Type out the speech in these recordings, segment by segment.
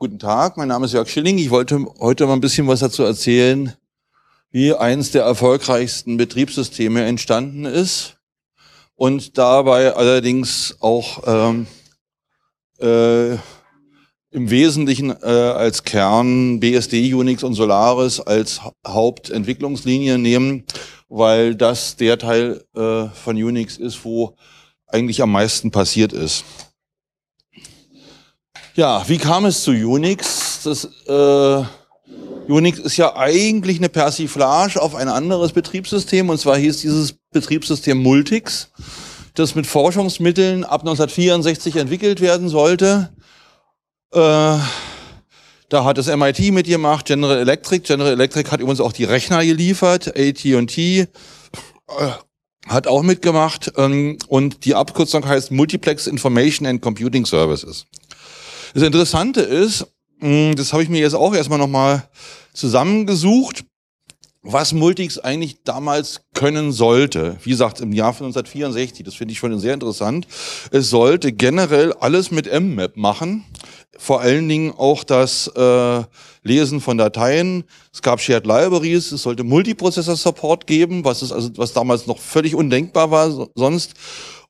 Guten Tag, mein Name ist Jörg Schilling. Ich wollte heute mal ein bisschen was dazu erzählen, wie eins der erfolgreichsten Betriebssysteme entstanden ist und dabei allerdings auch ähm, äh, im Wesentlichen äh, als Kern BSD, Unix und Solaris als Hauptentwicklungslinie nehmen, weil das der Teil äh, von Unix ist, wo eigentlich am meisten passiert ist. Ja, wie kam es zu Unix? Das, äh, Unix ist ja eigentlich eine Persiflage auf ein anderes Betriebssystem und zwar hieß dieses Betriebssystem Multics, das mit Forschungsmitteln ab 1964 entwickelt werden sollte. Äh, da hat das MIT mitgemacht, General Electric. General Electric hat übrigens auch die Rechner geliefert, AT&T äh, hat auch mitgemacht ähm, und die Abkürzung heißt Multiplex Information and Computing Services. Das Interessante ist, hm, das habe ich mir jetzt auch erstmal nochmal zusammengesucht, was Multics eigentlich damals können sollte. Wie gesagt, im Jahr 1964, das finde ich schon sehr interessant. Es sollte generell alles mit M-Map machen. Vor allen Dingen auch das äh, Lesen von Dateien. Es gab Shared Libraries, es sollte Multiprozessor-Support geben, was, ist also, was damals noch völlig undenkbar war sonst.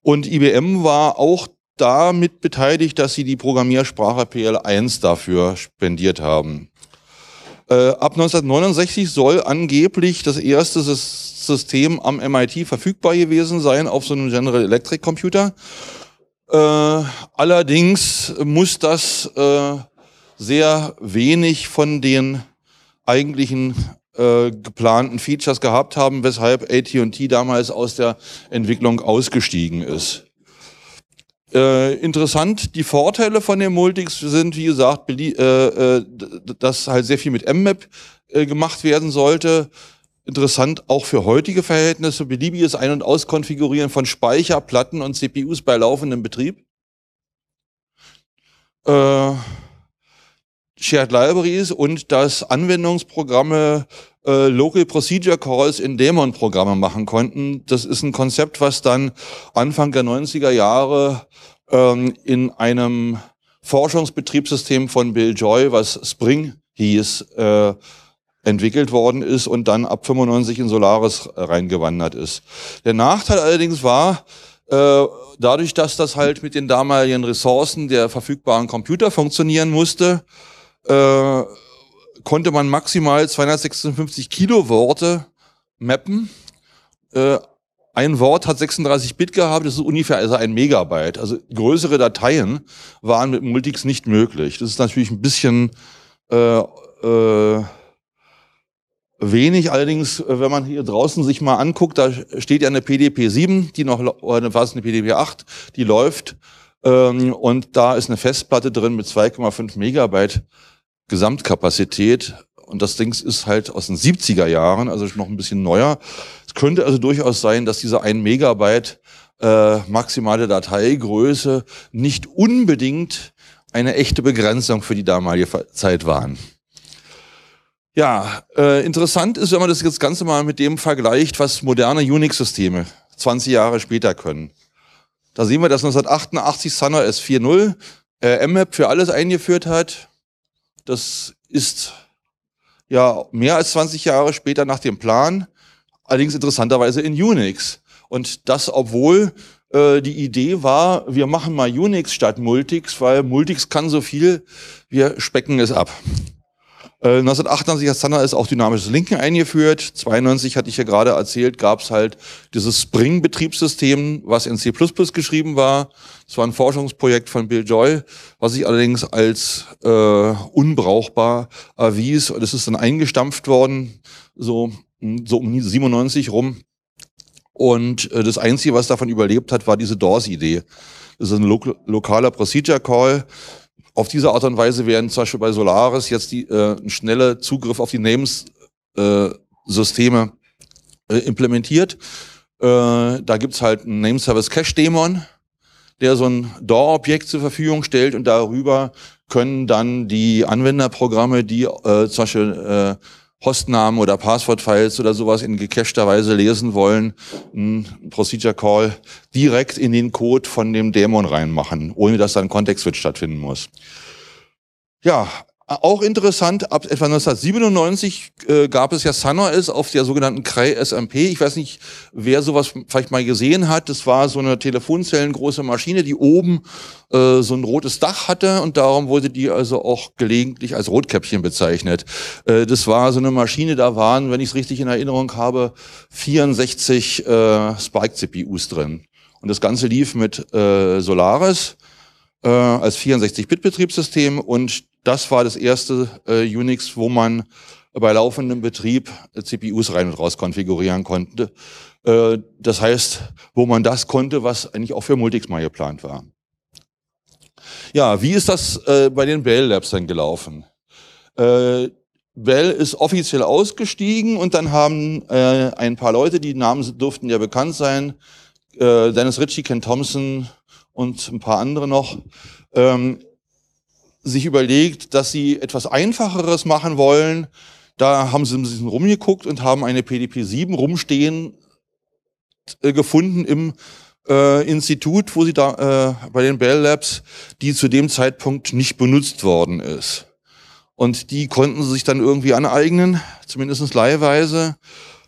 Und IBM war auch damit beteiligt, dass sie die Programmiersprache PL1 dafür spendiert haben. Äh, ab 1969 soll angeblich das erste System am MIT verfügbar gewesen sein auf so einem General Electric Computer. Äh, allerdings muss das äh, sehr wenig von den eigentlichen äh, geplanten Features gehabt haben, weshalb AT&T damals aus der Entwicklung ausgestiegen ist. Äh, interessant, die Vorteile von den Multics sind, wie gesagt, äh, äh, dass halt sehr viel mit MMAP äh, gemacht werden sollte. Interessant auch für heutige Verhältnisse, beliebiges Ein- und Auskonfigurieren von Speicherplatten und CPUs bei laufendem Betrieb. Äh, Shared Libraries und dass Anwendungsprogramme äh, Local Procedure Calls in Dämon-Programme machen konnten. Das ist ein Konzept, was dann Anfang der 90er Jahre ähm, in einem Forschungsbetriebssystem von Bill Joy, was Spring hieß, äh, entwickelt worden ist und dann ab 95 in Solaris reingewandert ist. Der Nachteil allerdings war, äh, dadurch, dass das halt mit den damaligen Ressourcen der verfügbaren Computer funktionieren musste, äh, konnte man maximal 256 Kilo Worte mappen. Äh, ein Wort hat 36 Bit gehabt, das ist ungefähr also ein Megabyte. Also größere Dateien waren mit Multics nicht möglich. Das ist natürlich ein bisschen äh, äh, wenig. Allerdings, äh, wenn man hier draußen sich mal anguckt, da steht ja eine PDP 7, die noch, oder äh, was, eine PDP 8, die läuft. Ähm, und da ist eine Festplatte drin mit 2,5 Megabyte Gesamtkapazität. Und das Ding ist halt aus den 70er Jahren, also noch ein bisschen neuer. Es könnte also durchaus sein, dass diese ein Megabyte äh, maximale Dateigröße nicht unbedingt eine echte Begrenzung für die damalige Zeit waren. Ja, äh, interessant ist, wenn man das jetzt Ganze mal mit dem vergleicht, was moderne Unix-Systeme 20 Jahre später können. Da sehen wir, dass 1988 Sunner S4.0 äh, MMAP für alles eingeführt hat. Das ist ja mehr als 20 Jahre später nach dem Plan, allerdings interessanterweise in Unix. Und das, obwohl äh, die Idee war, wir machen mal Unix statt Multix, weil Multix kann so viel, wir specken es ab. 1998 äh, hat Sander ist auch dynamisches Linken eingeführt. 92 hatte ich ja gerade erzählt, gab es halt dieses Spring-Betriebssystem, was in C++ geschrieben war. Es war ein Forschungsprojekt von Bill Joy, was sich allerdings als äh, unbrauchbar erwies. Und es ist dann eingestampft worden, so, hm, so um 97 rum. Und äh, das Einzige, was davon überlebt hat, war diese Doors-Idee. Das ist ein lo lokaler Procedure Call, auf diese Art und Weise werden zum Beispiel bei Solaris jetzt die äh, ein schnelle Zugriff auf die Names-Systeme äh, äh, implementiert. Äh, da gibt's halt einen nameservice cache dämon der so ein DOR-Objekt zur Verfügung stellt und darüber können dann die Anwenderprogramme, die äh, zum Beispiel äh, Hostnamen oder Passwortfiles oder sowas in gecachter Weise lesen wollen, ein hm, Procedure Call direkt in den Code von dem Dämon reinmachen, ohne dass da ein Context Switch stattfinden muss. Ja, auch interessant, ab etwa 1997 äh, gab es ja SunOS auf der sogenannten Cray SMP. Ich weiß nicht, wer sowas vielleicht mal gesehen hat. Das war so eine telefonzellengroße Maschine, die oben äh, so ein rotes Dach hatte und darum wurde die also auch gelegentlich als Rotkäppchen bezeichnet. Äh, das war so eine Maschine, da waren, wenn ich es richtig in Erinnerung habe, 64 äh, Spike-CPUs drin. Und das Ganze lief mit äh, Solaris äh, als 64-Bit-Betriebssystem und das war das erste äh, Unix, wo man bei laufendem Betrieb äh, CPUs rein und raus konfigurieren konnte. Äh, das heißt, wo man das konnte, was eigentlich auch für Multics mal geplant war. Ja, wie ist das äh, bei den Bell Labs dann gelaufen? Äh, Bell ist offiziell ausgestiegen und dann haben äh, ein paar Leute, die Namen durften ja bekannt sein, äh, Dennis Ritchie, Ken Thompson, und ein paar andere noch, ähm, sich überlegt, dass sie etwas Einfacheres machen wollen. Da haben sie ein bisschen rumgeguckt und haben eine PDP 7 rumstehen äh, gefunden im äh, Institut, wo sie da äh, bei den Bell Labs, die zu dem Zeitpunkt nicht benutzt worden ist. Und die konnten sie sich dann irgendwie aneignen, zumindest leihweise.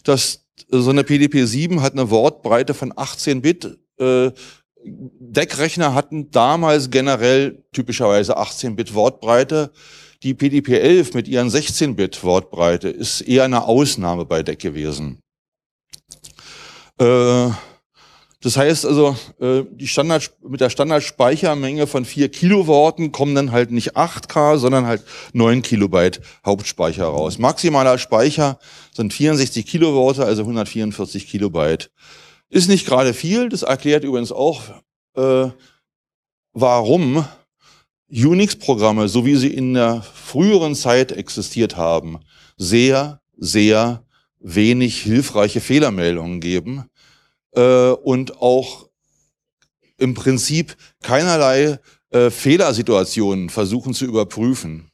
Das, so eine PDP 7 hat eine Wortbreite von 18 Bit. Äh, Deckrechner hatten damals generell typischerweise 18-Bit Wortbreite. Die PDP-11 mit ihren 16-Bit Wortbreite ist eher eine Ausnahme bei Deck gewesen. Äh, das heißt also, äh, die Standard, mit der Standardspeichermenge von 4 Kiloworten kommen dann halt nicht 8K, sondern halt 9 Kilobyte Hauptspeicher raus. Maximaler Speicher sind 64 Kiloworte, also 144 Kilobyte. Ist nicht gerade viel, das erklärt übrigens auch, äh, warum Unix-Programme, so wie sie in der früheren Zeit existiert haben, sehr, sehr wenig hilfreiche Fehlermeldungen geben äh, und auch im Prinzip keinerlei äh, Fehlersituationen versuchen zu überprüfen.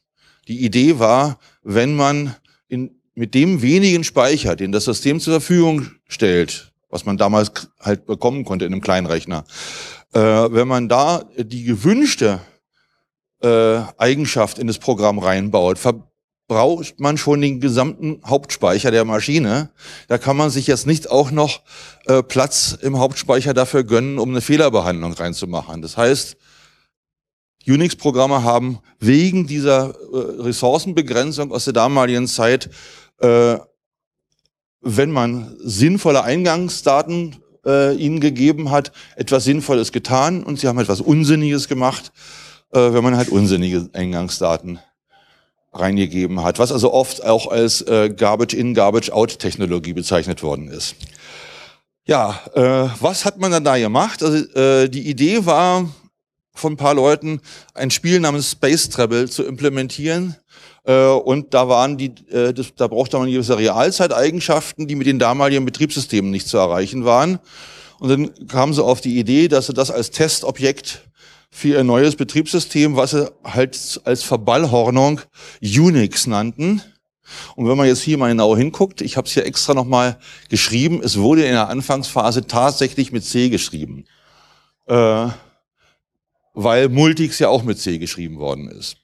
Die Idee war, wenn man in, mit dem wenigen Speicher, den das System zur Verfügung stellt, was man damals halt bekommen konnte in einem kleinen Rechner. Äh, wenn man da die gewünschte äh, Eigenschaft in das Programm reinbaut, verbraucht man schon den gesamten Hauptspeicher der Maschine. Da kann man sich jetzt nicht auch noch äh, Platz im Hauptspeicher dafür gönnen, um eine Fehlerbehandlung reinzumachen. Das heißt, Unix-Programme haben wegen dieser äh, Ressourcenbegrenzung aus der damaligen Zeit äh, wenn man sinnvolle Eingangsdaten äh, ihnen gegeben hat, etwas Sinnvolles getan und sie haben etwas Unsinniges gemacht, äh, wenn man halt unsinnige Eingangsdaten reingegeben hat, was also oft auch als äh, Garbage-in, Garbage-out-Technologie bezeichnet worden ist. Ja, äh, was hat man dann da gemacht? Also äh, die Idee war von ein paar Leuten, ein Spiel namens Space Travel zu implementieren, äh, und da waren die, äh, das, da brauchte man gewisse Realzeiteigenschaften, die mit den damaligen Betriebssystemen nicht zu erreichen waren. Und dann kamen sie auf die Idee, dass sie das als Testobjekt für ihr neues Betriebssystem, was sie halt als Verballhornung Unix nannten. Und wenn man jetzt hier mal genau hinguckt, ich habe es hier extra nochmal geschrieben, es wurde in der Anfangsphase tatsächlich mit C geschrieben, äh, weil Multics ja auch mit C geschrieben worden ist.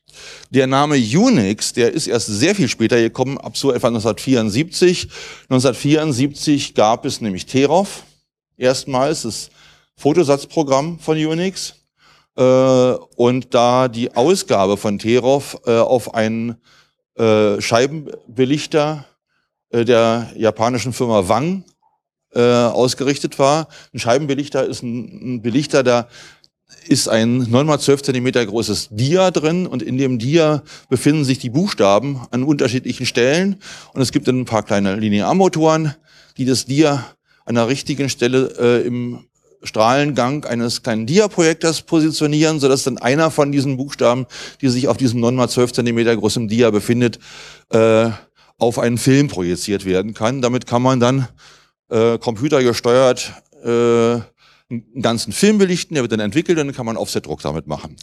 Der Name Unix, der ist erst sehr viel später gekommen, ab so etwa 1974. 1974 gab es nämlich Terov, erstmals das Fotosatzprogramm von Unix. Äh, und da die Ausgabe von Terov äh, auf einen äh, Scheibenbelichter der japanischen Firma Wang ausgerichtet war. Ein Scheibenbelichter ist ein, Belichter, der ist ein 9x12 Zentimeter großes Dia drin und in dem Dia befinden sich die Buchstaben an unterschiedlichen Stellen und es gibt dann ein paar kleine Linearmotoren, die das Dia an der richtigen Stelle äh, im Strahlengang eines kleinen Dia-Projektors positionieren, sodass dann einer von diesen Buchstaben, die sich auf diesem 9x12 Zentimeter großen Dia befindet, äh, auf einen Film projiziert werden kann. Damit kann man dann äh, computergesteuert äh, einen ganzen Film belichten, der wird dann entwickelt und dann kann man Offset-Druck damit machen.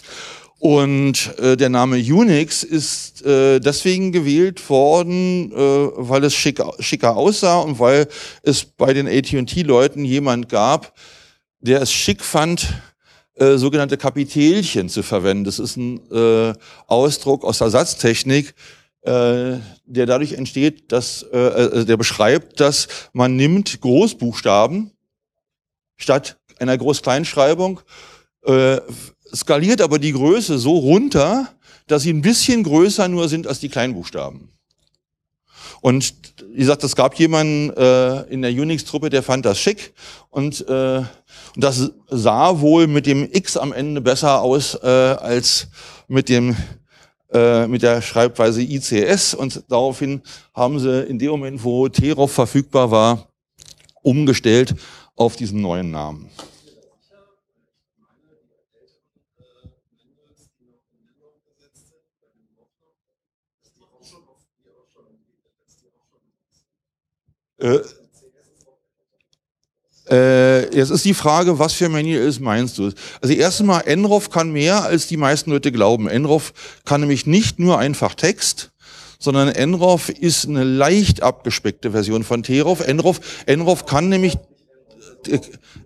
Und äh, der Name Unix ist äh, deswegen gewählt worden, äh, weil es schick, schicker aussah und weil es bei den AT&T-Leuten jemand gab, der es schick fand, äh, sogenannte Kapitelchen zu verwenden. Das ist ein äh, Ausdruck aus der Satztechnik, äh, der dadurch entsteht, dass äh, äh, der beschreibt, dass man nimmt Großbuchstaben statt einer Groß-Kleinschreibung, äh, skaliert aber die Größe so runter, dass sie ein bisschen größer nur sind als die Kleinbuchstaben. Und wie gesagt, es gab jemanden äh, in der Unix-Truppe, der fand das schick und, äh, und das sah wohl mit dem X am Ende besser aus äh, als mit dem äh, mit der Schreibweise ICS und daraufhin haben sie in dem Moment, wo TROF verfügbar war, umgestellt auf diesen neuen Namen. dass die auch schon auf, die auch schon, dass die auch schon äh, äh, jetzt ist die Frage, was für Menü ist, meinst du? Also erstmal, Enrof kann mehr, als die meisten Leute glauben. Enrof kann nämlich nicht nur einfach Text, sondern Enrof ist eine leicht abgespeckte Version von Terof. Enrof, Enrof kann nämlich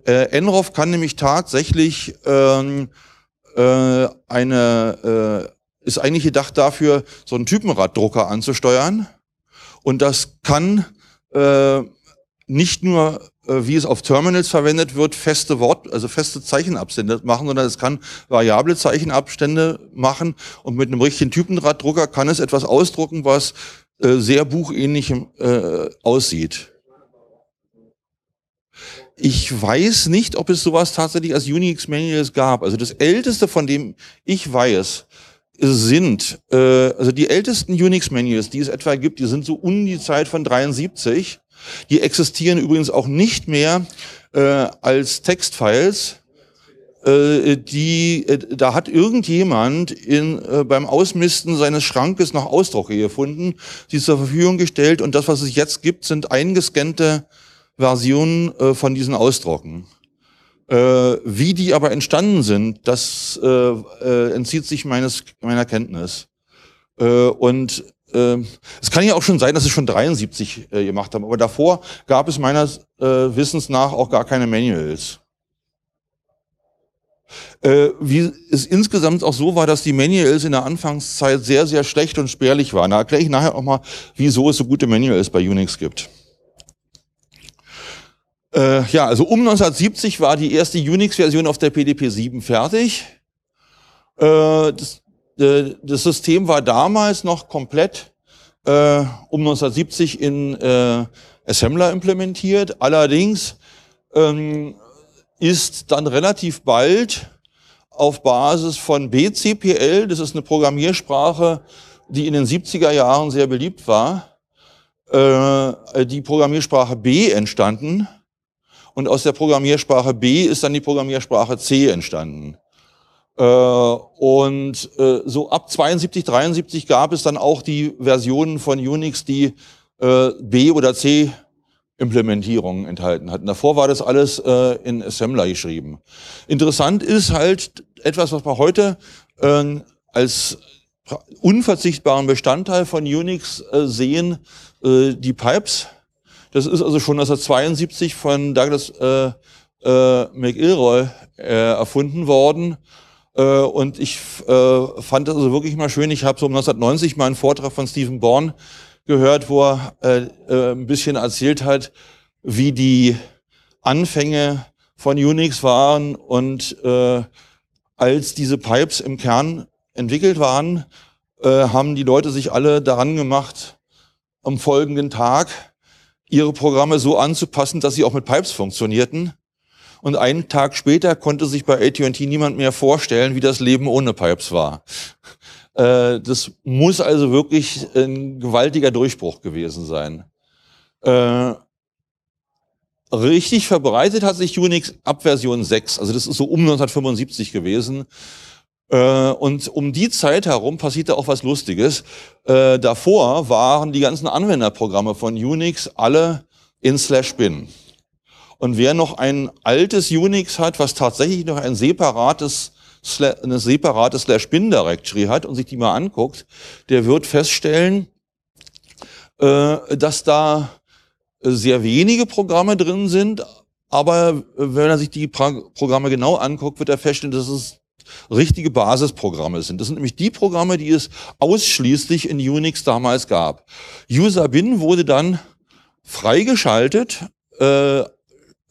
äh, Enrof kann nämlich tatsächlich ähm, äh, eine äh, ist eigentlich gedacht dafür, so einen Typenraddrucker anzusteuern. Und das kann äh, nicht nur, äh, wie es auf Terminals verwendet wird, feste Wort, also feste Zeichenabstände machen, sondern es kann variable Zeichenabstände machen. Und mit einem richtigen Typenraddrucker kann es etwas ausdrucken, was äh, sehr buchähnlich äh, aussieht. Ich weiß nicht, ob es sowas tatsächlich als Unix Manuals gab. Also das älteste, von dem ich weiß, sind, äh, also die ältesten Unix-Manuals, die es etwa gibt, die sind so um die Zeit von 73. Die existieren übrigens auch nicht mehr äh, als Textfiles. Äh, die, äh, da hat irgendjemand in, äh, beim Ausmisten seines Schrankes noch Ausdrucke gefunden, sie zur Verfügung gestellt und das, was es jetzt gibt, sind eingescannte Versionen äh, von diesen Ausdrucken. Äh, wie die aber entstanden sind, das äh, äh, entzieht sich meines, meiner Kenntnis. Äh, und äh, es kann ja auch schon sein, dass sie schon 73 äh, gemacht haben, aber davor gab es meines äh, Wissens nach auch gar keine Manuals. Äh, wie es insgesamt auch so war, dass die Manuals in der Anfangszeit sehr, sehr schlecht und spärlich waren. Da erkläre ich nachher auch mal, wieso es so gute Manuals bei Unix gibt. Äh, ja, also um 1970 war die erste Unix-Version auf der PDP-7 fertig. Äh, das, äh, das, System war damals noch komplett äh, um 1970 in äh, Assembler implementiert. Allerdings ähm, ist dann relativ bald auf Basis von BCPL, das ist eine Programmiersprache, die in den 70er Jahren sehr beliebt war, äh, die Programmiersprache B entstanden und aus der Programmiersprache B ist dann die Programmiersprache C entstanden. Äh, und äh, so ab 72, 73 gab es dann auch die Versionen von Unix, die äh, B- oder C-Implementierungen enthalten hatten. Davor war das alles in Assembler geschrieben. Interessant ist halt etwas, was wir heute ähm, als unverzichtbaren Bestandteil von Unix sehen, die Pipes das ist also schon 1972 von Douglas äh, äh, McIlroy äh, erfunden worden. Äh, und ich äh, fand das also wirklich mal schön. Ich habe so um 1990 mal einen Vortrag von Stephen Bourne gehört, wo er äh, äh, ein bisschen erzählt hat, wie die Anfänge von Unix waren und äh, als diese Pipes im Kern entwickelt waren, äh, haben die Leute sich alle daran gemacht, am folgenden Tag ihre Programme so anzupassen, dass sie auch mit Pipes funktionierten. Und einen Tag später konnte sich bei AT&T niemand mehr vorstellen, wie das Leben ohne Pipes war. Äh, das muss also wirklich ein gewaltiger Durchbruch gewesen sein. Äh, richtig verbreitet hat sich Unix ab Version 6, also das ist so um 1975 gewesen. Äh, und um die Zeit herum passierte auch was Lustiges. Äh, davor waren die ganzen Anwenderprogramme von Unix alle in Slash Bin. Und wer noch ein altes Unix hat, was tatsächlich noch ein separates, eine separate Slash Bin Directory hat und sich die mal anguckt, der wird feststellen, äh, dass da sehr wenige Programme drin sind, aber wenn er sich die Programme genau anguckt, wird er feststellen, dass es richtige Basisprogramme sind. Das sind nämlich die Programme, die es ausschließlich in Unix damals gab. UserBin wurde dann freigeschaltet äh,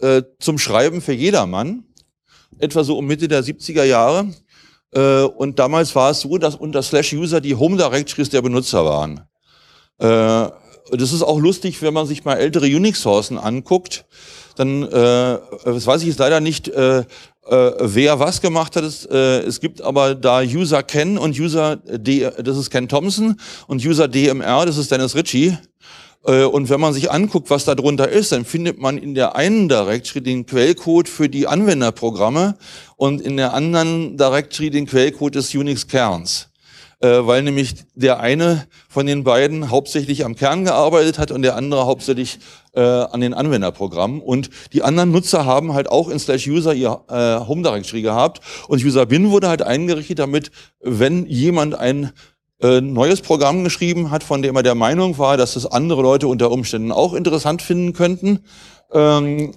äh, zum Schreiben für jedermann, etwa so um Mitte der 70er Jahre. Äh, und damals war es so, dass unter Slash User die Home Directories der Benutzer waren. Äh, das ist auch lustig, wenn man sich mal ältere Unix-Sourcen anguckt dann, äh, das weiß ich jetzt leider nicht, äh, äh, wer was gemacht hat. Es, äh, es gibt aber da User Ken und User D, das ist Ken Thompson und User DMR, das ist Dennis Ritchie. Äh, und wenn man sich anguckt, was da drunter ist, dann findet man in der einen Directory den Quellcode für die Anwenderprogramme und in der anderen Directory den Quellcode des Unix-Kerns Äh, weil nämlich der eine von den beiden hauptsächlich am Kern gearbeitet hat und der andere hauptsächlich äh, an den Anwenderprogrammen. Und die anderen Nutzer haben halt auch in Slash User ihr äh, Home Directory gehabt. Und User Bin wurde halt eingerichtet, damit, wenn jemand ein äh, neues Programm geschrieben hat, von dem er der Meinung war, dass es andere Leute unter Umständen auch interessant finden könnten, ähm,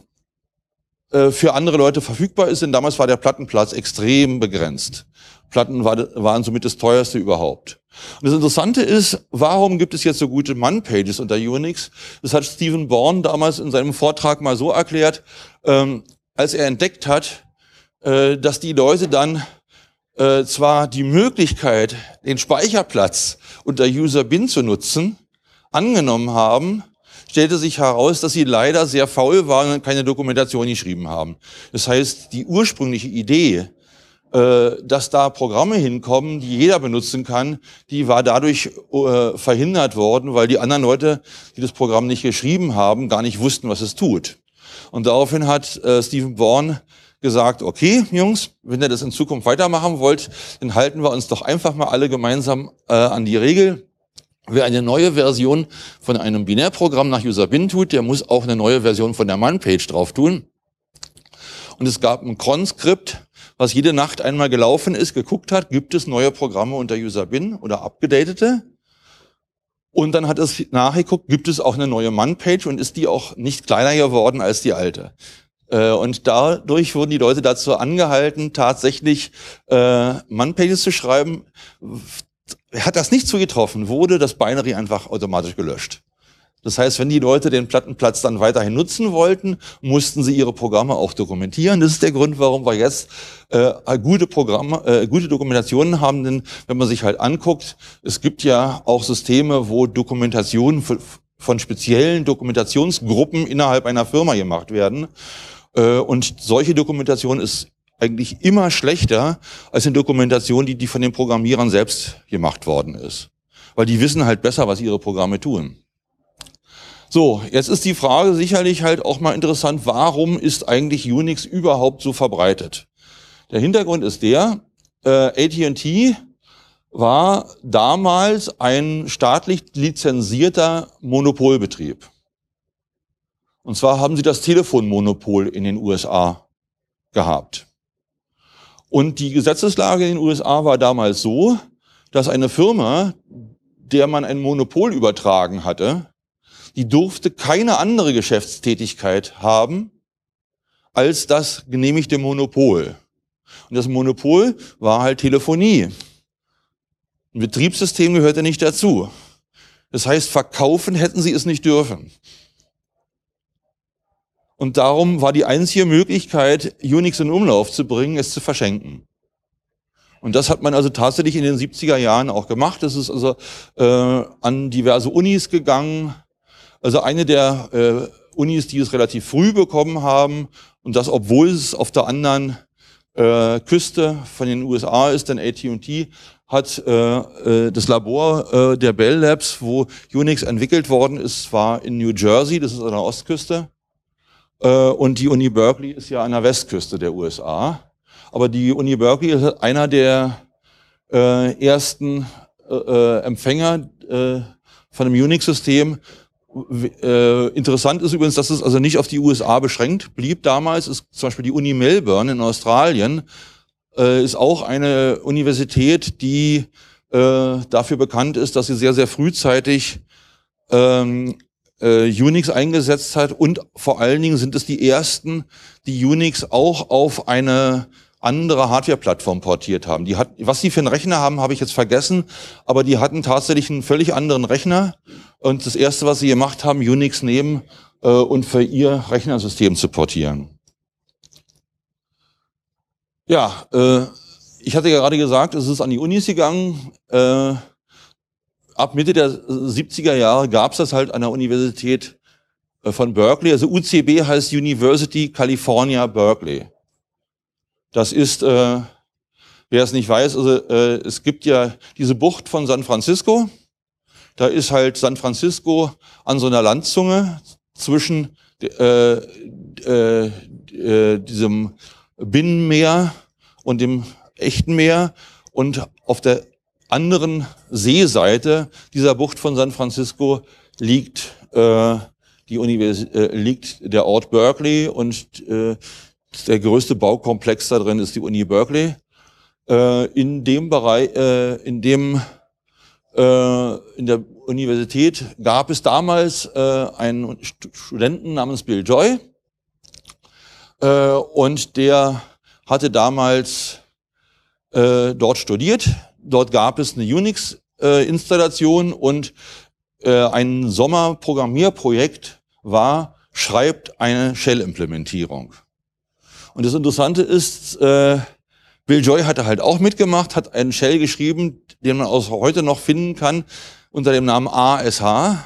äh, für andere Leute verfügbar ist, denn damals war der Plattenplatz extrem begrenzt. Platten waren somit das teuerste überhaupt. Und das Interessante ist, warum gibt es jetzt so gute Man-Pages unter Unix? Das hat Stephen Bourne damals in seinem Vortrag mal so erklärt, ähm, als er entdeckt hat, äh, dass die Leute dann äh, zwar die Möglichkeit, den Speicherplatz unter User Bin zu nutzen, angenommen haben, stellte sich heraus, dass sie leider sehr faul waren und keine Dokumentation geschrieben haben. Das heißt, die ursprüngliche Idee, äh, dass da Programme hinkommen, die jeder benutzen kann, die war dadurch äh, verhindert worden, weil die anderen Leute, die das Programm nicht geschrieben haben, gar nicht wussten, was es tut. Und daraufhin hat äh, Stephen Bourne gesagt, okay, Jungs, wenn ihr das in Zukunft weitermachen wollt, dann halten wir uns doch einfach mal alle gemeinsam äh, an die Regel. Wer eine neue Version von einem Binärprogramm nach User Bin tut, der muss auch eine neue Version von der Man-Page drauf tun. Und es gab ein Cron-Skript, was jede Nacht einmal gelaufen ist, geguckt hat, gibt es neue Programme unter UserBin oder abgedatete. Und dann hat es nachgeguckt, gibt es auch eine neue mann page und ist die auch nicht kleiner geworden als die alte. Äh, und dadurch wurden die Leute dazu angehalten, tatsächlich äh, mann pages zu schreiben. Hat das nicht zugetroffen, wurde das Binary einfach automatisch gelöscht. Das heißt, wenn die Leute den Plattenplatz dann weiterhin nutzen wollten, mussten sie ihre Programme auch dokumentieren. Das ist der Grund, warum wir jetzt äh, gute Programme, äh, gute Dokumentationen haben. Denn wenn man sich halt anguckt, es gibt ja auch Systeme, wo Dokumentationen von speziellen Dokumentationsgruppen innerhalb einer Firma gemacht werden. Äh, und solche Dokumentation ist eigentlich immer schlechter als eine Dokumentation, die, die von den Programmierern selbst gemacht worden ist. Weil die wissen halt besser, was ihre Programme tun. So, jetzt ist die Frage sicherlich halt auch mal interessant, warum ist eigentlich Unix überhaupt so verbreitet? Der Hintergrund ist der, äh, AT&T war damals ein staatlich lizenzierter Monopolbetrieb. Und zwar haben sie das Telefonmonopol in den USA gehabt. Und die Gesetzeslage in den USA war damals so, dass eine Firma, der man ein Monopol übertragen hatte, die durfte keine andere Geschäftstätigkeit haben als das genehmigte Monopol. Und das Monopol war halt Telefonie. Ein Betriebssystem gehörte nicht dazu. Das heißt, verkaufen hätten sie es nicht dürfen. Und darum war die einzige Möglichkeit, Unix in Umlauf zu bringen, es zu verschenken. Und das hat man also tatsächlich in den 70er Jahren auch gemacht. Es ist also äh, an diverse Unis gegangen, also eine der äh, Unis, die es relativ früh bekommen haben und das, obwohl es auf der anderen äh, Küste von den USA ist, denn AT&T hat äh, äh, das Labor äh, der Bell Labs, wo Unix entwickelt worden ist, war in New Jersey, das ist an der Ostküste. Äh, und die Uni Berkeley ist ja an der Westküste der USA. Aber die Uni Berkeley ist einer der äh, ersten äh, äh Empfänger äh, von einem Unix-System, äh, interessant ist übrigens, dass es also nicht auf die USA beschränkt blieb. Damals ist zum Beispiel die Uni Melbourne in Australien äh, ist auch eine Universität, die äh, dafür bekannt ist, dass sie sehr, sehr frühzeitig ähm, äh, Unix eingesetzt hat und vor allen Dingen sind es die ersten, die Unix auch auf eine andere Hardware-Plattform portiert haben. Die hat, was sie für einen Rechner haben, habe ich jetzt vergessen, aber die hatten tatsächlich einen völlig anderen Rechner. Und das erste, was sie gemacht haben, Unix nehmen äh, und für ihr Rechnersystem zu portieren. Ja, äh, ich hatte ja gerade gesagt, es ist an die Unis gegangen. Äh, ab Mitte der 70er Jahre gab es das halt an der Universität äh, von Berkeley. Also UCB heißt University California Berkeley. Das ist, äh, wer es nicht weiß, also, äh, es gibt ja diese Bucht von San Francisco. Da ist halt San Francisco an so einer Landzunge zwischen äh, äh, äh, diesem Binnenmeer und dem echten Meer und auf der anderen Seeseite dieser Bucht von San Francisco liegt, äh, die Universität, äh, liegt der Ort Berkeley und äh, der größte Baukomplex da drin ist die Uni Berkeley. Äh, in dem Bereich, äh, in dem äh, in der Universität gab es damals äh, einen Studenten namens Bill Joy äh, und der hatte damals dort studiert. Dort gab es eine Unix-Installation und ein Sommerprogrammierprojekt war, schreibt eine Shell-Implementierung. Und das Interessante ist, äh, Bill Joy hatte halt auch mitgemacht, hat einen Shell geschrieben, den man aus heute noch finden kann, unter dem Namen ASH.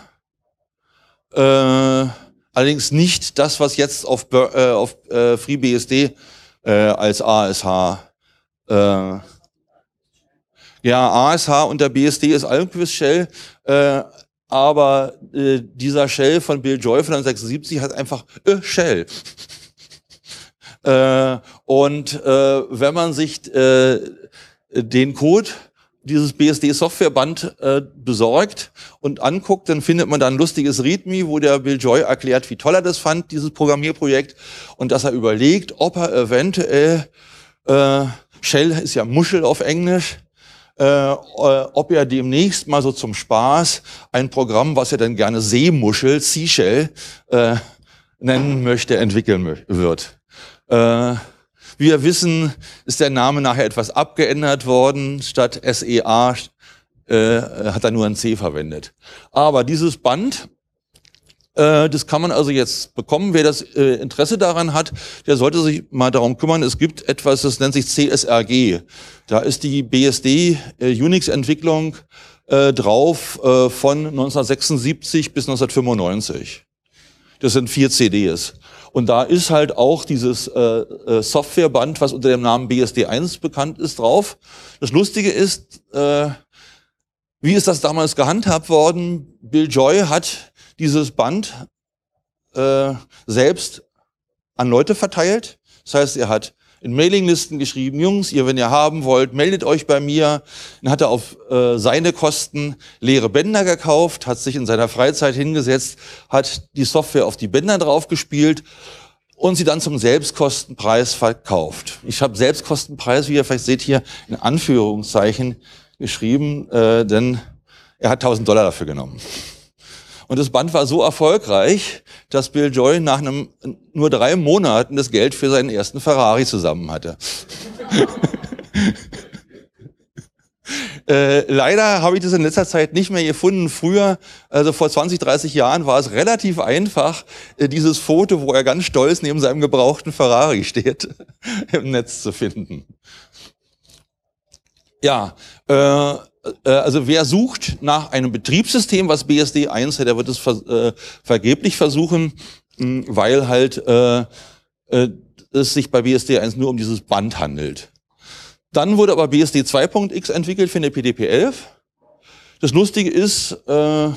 Äh, allerdings nicht das, was jetzt auf, äh, auf äh, FreeBSD äh, als ASH. Äh, ja, ASH unter BSD ist Almquist Shell, äh, aber äh, dieser Shell von Bill Joy von 1976 hat einfach äh, Shell. Äh, und äh, wenn man sich äh, den Code dieses BSD-Softwareband besorgt und anguckt, dann findet man da ein lustiges README, wo der Bill Joy erklärt, wie toll er das fand, dieses Programmierprojekt, und dass er überlegt, ob er eventuell, äh, Shell ist ja Muschel auf Englisch, äh, ob er demnächst mal so zum Spaß ein Programm, was er dann gerne Seemuschel, Seashell, äh, nennen möchte, entwickeln wird. Äh, wie wir wissen, ist der Name nachher etwas abgeändert worden. Statt SEA äh, hat er nur ein C verwendet. Aber dieses Band, äh, das kann man also jetzt bekommen. Wer das äh, Interesse daran hat, der sollte sich mal darum kümmern. Es gibt etwas, das nennt sich CSRG. Da ist die BSD äh, Unix-Entwicklung äh, drauf äh, von 1976 bis 1995. Das sind vier CDs. Und da ist halt auch dieses äh, äh Softwareband, was unter dem Namen BSD1 bekannt ist, drauf. Das Lustige ist, äh, wie ist das damals gehandhabt worden? Bill Joy hat dieses Band äh, selbst an Leute verteilt. Das heißt, er hat in Mailinglisten geschrieben, Jungs, ihr, wenn ihr haben wollt, meldet euch bei mir. Dann hat er auf äh, seine Kosten leere Bänder gekauft, hat sich in seiner Freizeit hingesetzt, hat die Software auf die Bänder draufgespielt und sie dann zum Selbstkostenpreis verkauft. Ich habe Selbstkostenpreis, wie ihr vielleicht seht, hier in Anführungszeichen geschrieben, äh, denn er hat 1000 Dollar dafür genommen. Und das Band war so erfolgreich, dass Bill Joy nach einem, nur drei Monaten das Geld für seinen ersten Ferrari zusammen hatte. Äh, leider habe ich das in letzter Zeit nicht mehr gefunden. Früher, also vor 20, 30 Jahren, war es relativ einfach, äh, dieses Foto, wo er ganz stolz neben seinem gebrauchten Ferrari steht, im Netz zu finden. Ja, äh, äh, also wer sucht nach einem Betriebssystem, was BSD 1 hat, der wird es ver äh, vergeblich versuchen, hm, weil halt äh, äh, es sich bei BSD 1 nur um dieses Band handelt. Dann wurde aber BSD 2.x entwickelt für eine PDP-11. Das Lustige ist, äh,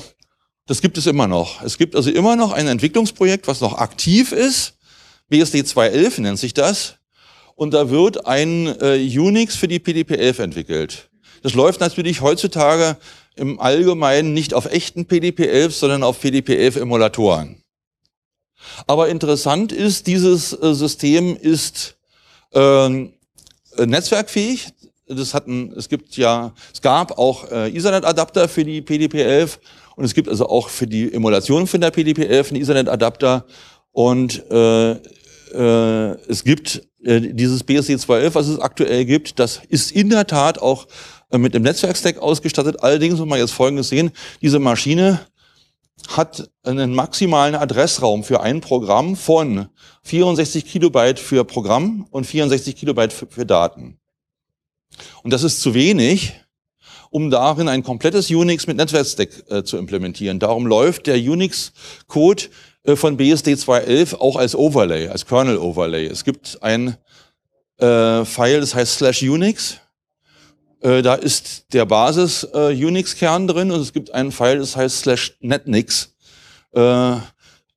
das gibt es immer noch. Es gibt also immer noch ein Entwicklungsprojekt, was noch aktiv ist. BSD 2.11 nennt sich das. Und da wird ein äh, Unix für die PDP-11 entwickelt. Das läuft natürlich heutzutage im Allgemeinen nicht auf echten PDP-11, sondern auf PDP-11-Emulatoren. Aber interessant ist, dieses äh, System ist äh, netzwerkfähig. Das hatten, es gibt ja, es gab auch äh, Ethernet-Adapter für die PDP-11 und es gibt also auch für die Emulation von der PDP-11 einen Ethernet-Adapter und äh, äh, es gibt äh, dieses bsc 2.11, was es aktuell gibt, das ist in der Tat auch äh, mit dem Netzwerkstack ausgestattet. Allerdings muss man jetzt Folgendes sehen. Diese Maschine hat einen maximalen Adressraum für ein Programm von 64 Kilobyte für Programm und 64 Kilobyte für, für Daten. Und das ist zu wenig, um darin ein komplettes Unix mit Netzwerkstack äh, zu implementieren. Darum läuft der Unix-Code äh, von BSD 2.11 auch als Overlay, als Kernel-Overlay. Es gibt ein äh, File, das heißt slash Unix äh, da ist der Basis äh, Unix-Kern drin und es gibt einen Pfeil, das heißt slash netnix. Äh,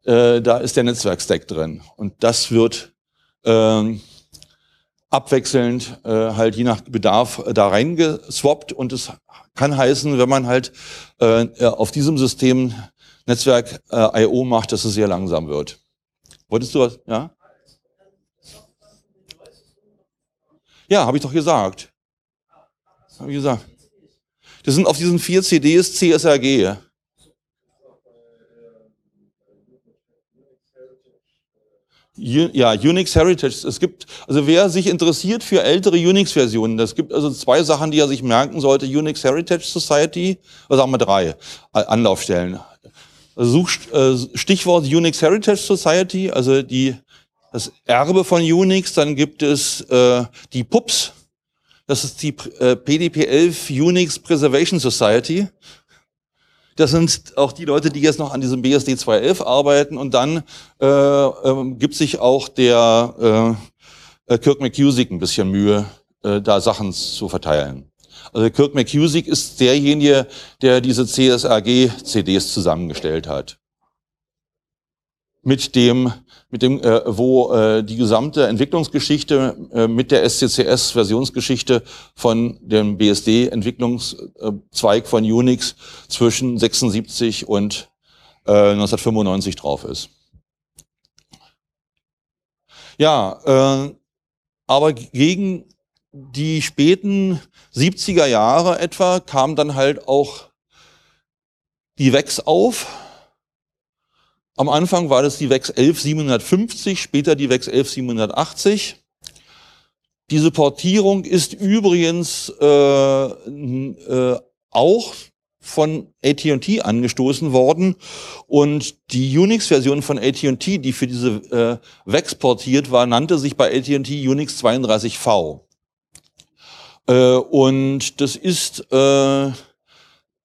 äh, da ist der Netzwerkstack drin. Und das wird ähm, abwechselnd halt je nach Bedarf da reingeswappt. Und es kann heißen, wenn man halt auf diesem System Netzwerk I.O. macht, dass es sehr langsam wird. Wolltest du was? Ja? Ja, habe ich doch gesagt. Hab gesagt. Das sind auf diesen vier CDs CSRG. ja, Unix Heritage. Es gibt, also wer sich interessiert für ältere Unix-Versionen, es gibt also zwei Sachen, die er sich merken sollte. Unix Heritage Society, oder sagen wir drei äh, Anlaufstellen. Also such, äh, Stichwort Unix Heritage Society, also die, das Erbe von Unix, dann gibt es äh, die PUPS, das ist die PDP-11 äh, Unix Preservation Society. Das sind auch die Leute, die jetzt noch an diesem BSD 2.11 arbeiten. Und dann äh, äh, gibt sich auch der äh, äh, Kirk McCusick ein bisschen Mühe, äh, da Sachen zu verteilen. Also Kirk McCusick ist derjenige, der diese csag cds zusammengestellt hat. Mit dem mit dem, äh, wo äh, die gesamte Entwicklungsgeschichte äh, mit der SCCS-Versionsgeschichte von dem BSD-Entwicklungszweig von Unix zwischen 76 und äh, 1995 drauf ist. Ja, äh, aber gegen die späten 70er Jahre etwa kam dann halt auch die Wex auf am Anfang war das die VEX 11750, später die VEX 11780. Diese Portierung ist übrigens äh, äh, auch von AT&T angestoßen worden und die Unix-Version von AT&T, die für diese äh, VEX portiert war, nannte sich bei AT&T Unix 32V. Äh, und das ist äh, äh,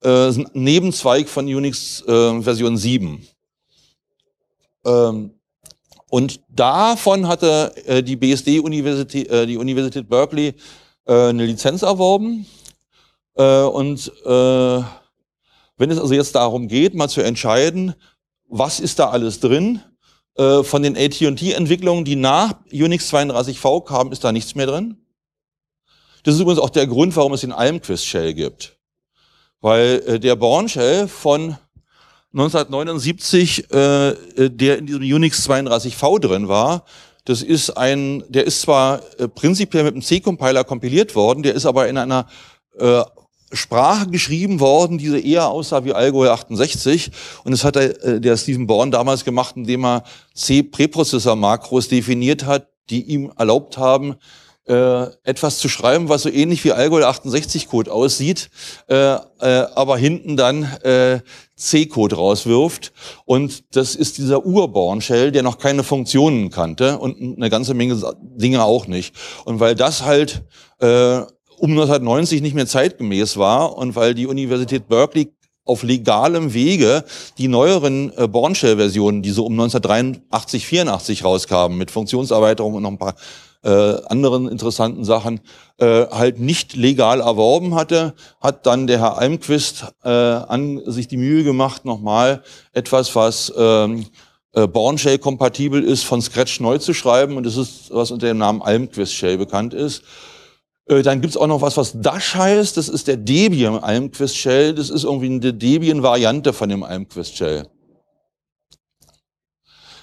ein Nebenzweig von Unix äh, Version 7. Ähm, und davon hatte äh, die BSD-Universität, äh, die Universität Berkeley, äh, eine Lizenz erworben. und wenn es also jetzt darum geht, mal zu entscheiden, was ist da alles drin, von den AT&T-Entwicklungen, die nach Unix 32V kamen, ist da nichts mehr drin. Das ist übrigens auch der Grund, warum es den Almquist-Shell gibt. Weil der Born-Shell von 1979, äh, der in diesem Unix 32V drin war. Das ist ein, der ist zwar äh, prinzipiell mit einem C-Compiler kompiliert worden, der ist aber in einer äh, Sprache geschrieben worden, die eher aussah wie Algol 68. Und das hat der, äh, der Stephen Bourne damals gemacht, indem er C-Präprozessor-Makros definiert hat, die ihm erlaubt haben, äh, etwas zu schreiben, was so ähnlich wie Allgäu 68 Code aussieht, äh, äh, aber hinten dann äh, C-Code rauswirft. Und das ist dieser urborn Shell, der noch keine Funktionen kannte und eine ganze Menge Dinge auch nicht. Und weil das halt äh, um 1990 nicht mehr zeitgemäß war und weil die Universität Berkeley auf legalem Wege die neueren äh, Born Shell-Versionen, die so um 1983, 84 rauskamen, mit Funktionserweiterung und noch ein paar äh, anderen interessanten Sachen äh, halt nicht legal erworben hatte, hat dann der Herr Almquist äh, an sich die Mühe gemacht, nochmal etwas, was ähm, äh, bornshell kompatibel ist, von Scratch neu zu schreiben. Und das ist, was unter dem Namen Almquist-Shell bekannt ist. Äh, dann gibt's auch noch was, was Dash heißt. Das ist der Debian Almquist Shell. Das ist irgendwie eine Debian-Variante von dem Almquist Shell.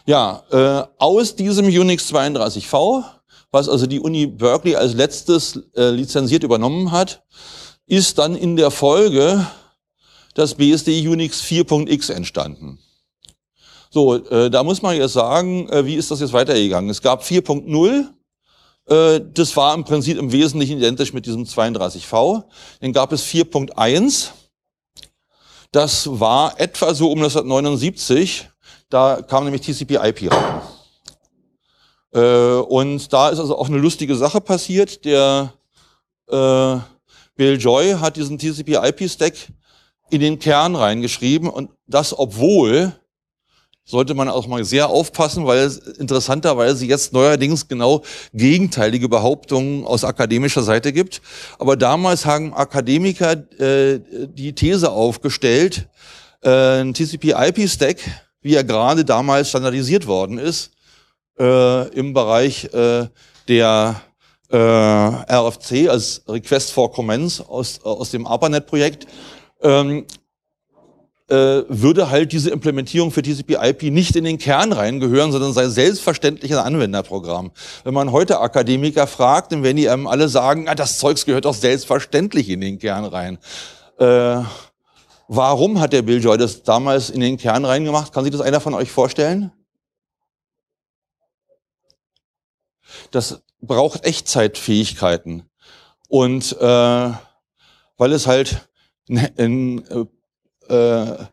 Ja, äh, aus diesem Unix 32V was also die Uni Berkeley als letztes äh, lizenziert übernommen hat, ist dann in der Folge das BSD Unix 4.x entstanden. So, äh, da muss man jetzt sagen, äh, wie ist das jetzt weitergegangen? Es gab 4.0, äh, das war im Prinzip im Wesentlichen identisch mit diesem 32V. Dann gab es 4.1, das war etwa so um 1979, da kam nämlich TCP-IP rein. Äh, und da ist also auch eine lustige Sache passiert. Der äh, Bill Joy hat diesen TCP-IP-Stack in den Kern reingeschrieben und das, obwohl sollte man auch mal sehr aufpassen, weil interessanterweise jetzt neuerdings genau gegenteilige Behauptungen aus akademischer Seite gibt. Aber damals haben Akademiker äh, die These aufgestellt, äh, ein TCP-IP-Stack, wie er gerade damals standardisiert worden ist, äh, im Bereich äh, der äh, RFC als Request for Comments aus, äh, aus dem ARPANET-Projekt, ähm, äh, würde halt diese Implementierung für TCP/IP nicht in den Kern reingehören, sondern sei selbstverständlich ein Anwenderprogramm. Wenn man heute Akademiker fragt, dann werden die einem alle sagen, ah, das Zeugs gehört doch selbstverständlich in den Kern rein. Äh, warum hat der Bill Joy das damals in den Kern reingemacht? Kann sich das einer von euch vorstellen? das braucht Echtzeitfähigkeiten. Und äh, weil es halt in, äh, äh,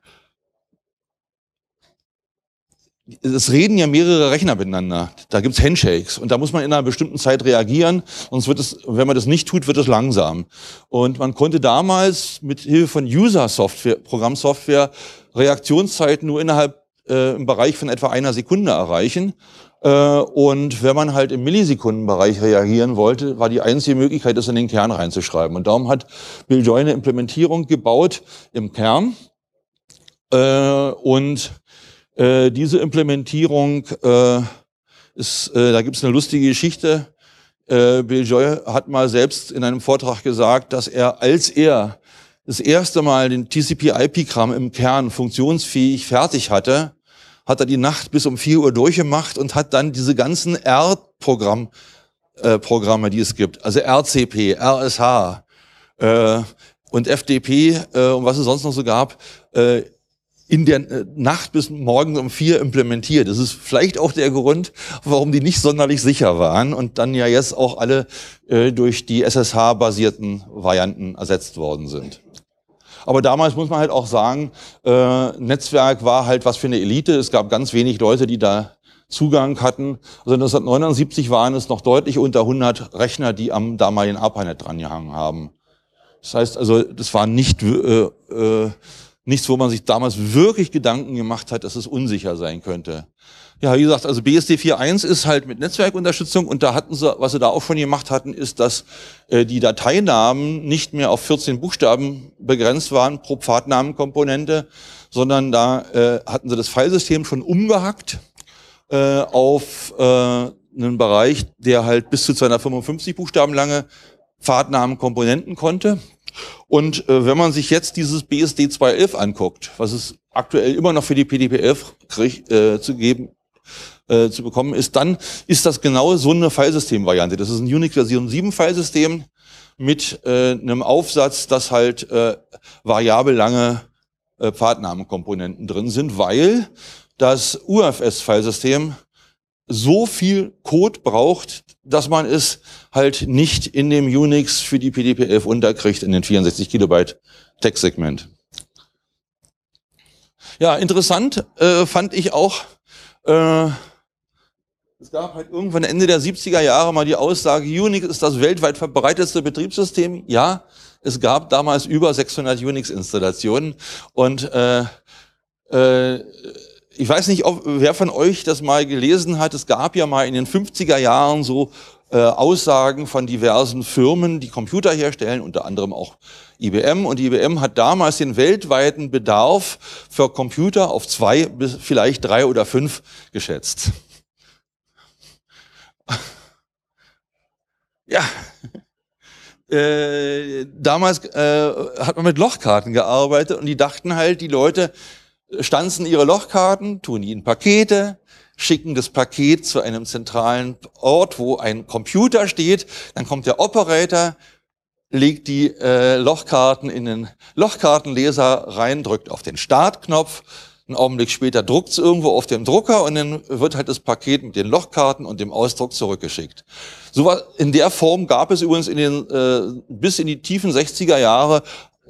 es reden ja mehrere Rechner miteinander. Da gibt's Handshakes und da muss man in einer bestimmten Zeit reagieren, sonst wird es, wenn man das nicht tut, wird es langsam. Und man konnte damals mit Hilfe von User-Software, Programmsoftware, Reaktionszeiten nur innerhalb äh, im Bereich von etwa einer Sekunde erreichen. Äh, und wenn man halt im Millisekundenbereich reagieren wollte, war die einzige Möglichkeit, das in den Kern reinzuschreiben. Und darum hat Bill Joy eine Implementierung gebaut im Kern. Äh, und äh, diese Implementierung ist, da gibt es eine lustige Geschichte. Bill Joy hat mal selbst in einem Vortrag gesagt, dass er, als er das erste Mal den TCP-IP-Kram im Kern funktionsfähig fertig hatte, hat er die Nacht bis um 4 Uhr durchgemacht und hat dann diese ganzen R-Programm, äh, Programme, die es gibt, also RCP, RSH äh, und FDP äh, und was es sonst noch so gab, äh, in der äh, Nacht bis morgens um vier implementiert. Das ist vielleicht auch der Grund, warum die nicht sonderlich sicher waren und dann ja jetzt auch alle äh, durch die SSH-basierten Varianten ersetzt worden sind. Aber damals muss man halt auch sagen, äh, Netzwerk war halt was für eine Elite. Es gab ganz wenig Leute, die da Zugang hatten. Also 1979 waren es noch deutlich unter 100 Rechner, die am damaligen ARPANET drangehangen haben. Das heißt also, das war nicht, äh, äh, nichts, wo man sich damals wirklich Gedanken gemacht hat, dass es unsicher sein könnte. Ja, wie gesagt, also BSD 4.1 ist halt mit Netzwerkunterstützung und da hatten sie, was sie da auch schon gemacht hatten, ist, dass äh, die Dateinamen nicht mehr auf 14 Buchstaben begrenzt waren pro Pfadnamenkomponente, sondern da äh, hatten sie das Filesystem schon umgehackt äh, auf äh, einen Bereich, der halt bis zu 255 Buchstaben lange Pfadnamenkomponenten konnte. Und äh, wenn man sich jetzt dieses BSD 2.11 anguckt, was es aktuell immer noch für die PDP-11 äh, zu geben äh, zu bekommen ist, dann ist das genau so eine Filesystem-Variante. Das ist ein Unix Version 7 Filesystem mit äh, einem Aufsatz, dass halt äh, variabel lange äh, Pfadnamenkomponenten drin sind, weil das UFS-Filesystem so viel Code braucht, dass man es halt nicht in dem Unix für die PDP-11 unterkriegt in den 64 Kilobyte Textsegment. Ja, interessant äh, fand ich auch äh, es gab halt irgendwann Ende der 70er Jahre mal die Aussage, Unix ist das weltweit verbreitetste Betriebssystem. Ja, es gab damals über 600 Unix-Installationen und äh, äh, ich weiß nicht, ob, wer von euch das mal gelesen hat. Es gab ja mal in den 50er Jahren so äh, Aussagen von diversen Firmen, die Computer herstellen, unter anderem auch IBM und IBM hat damals den weltweiten Bedarf für Computer auf zwei bis vielleicht drei oder fünf geschätzt. ja. Äh, damals äh, hat man mit Lochkarten gearbeitet und die dachten halt, die Leute stanzen ihre Lochkarten, tun ihnen Pakete, schicken das Paket zu einem zentralen Ort, wo ein Computer steht, dann kommt der Operator, legt die äh, Lochkarten in den Lochkartenleser rein, drückt auf den Startknopf. Einen Augenblick später druckt's irgendwo auf dem Drucker und dann wird halt das Paket mit den Lochkarten und dem Ausdruck zurückgeschickt. So was, in der Form gab es übrigens in den, äh, bis in die tiefen 60er Jahre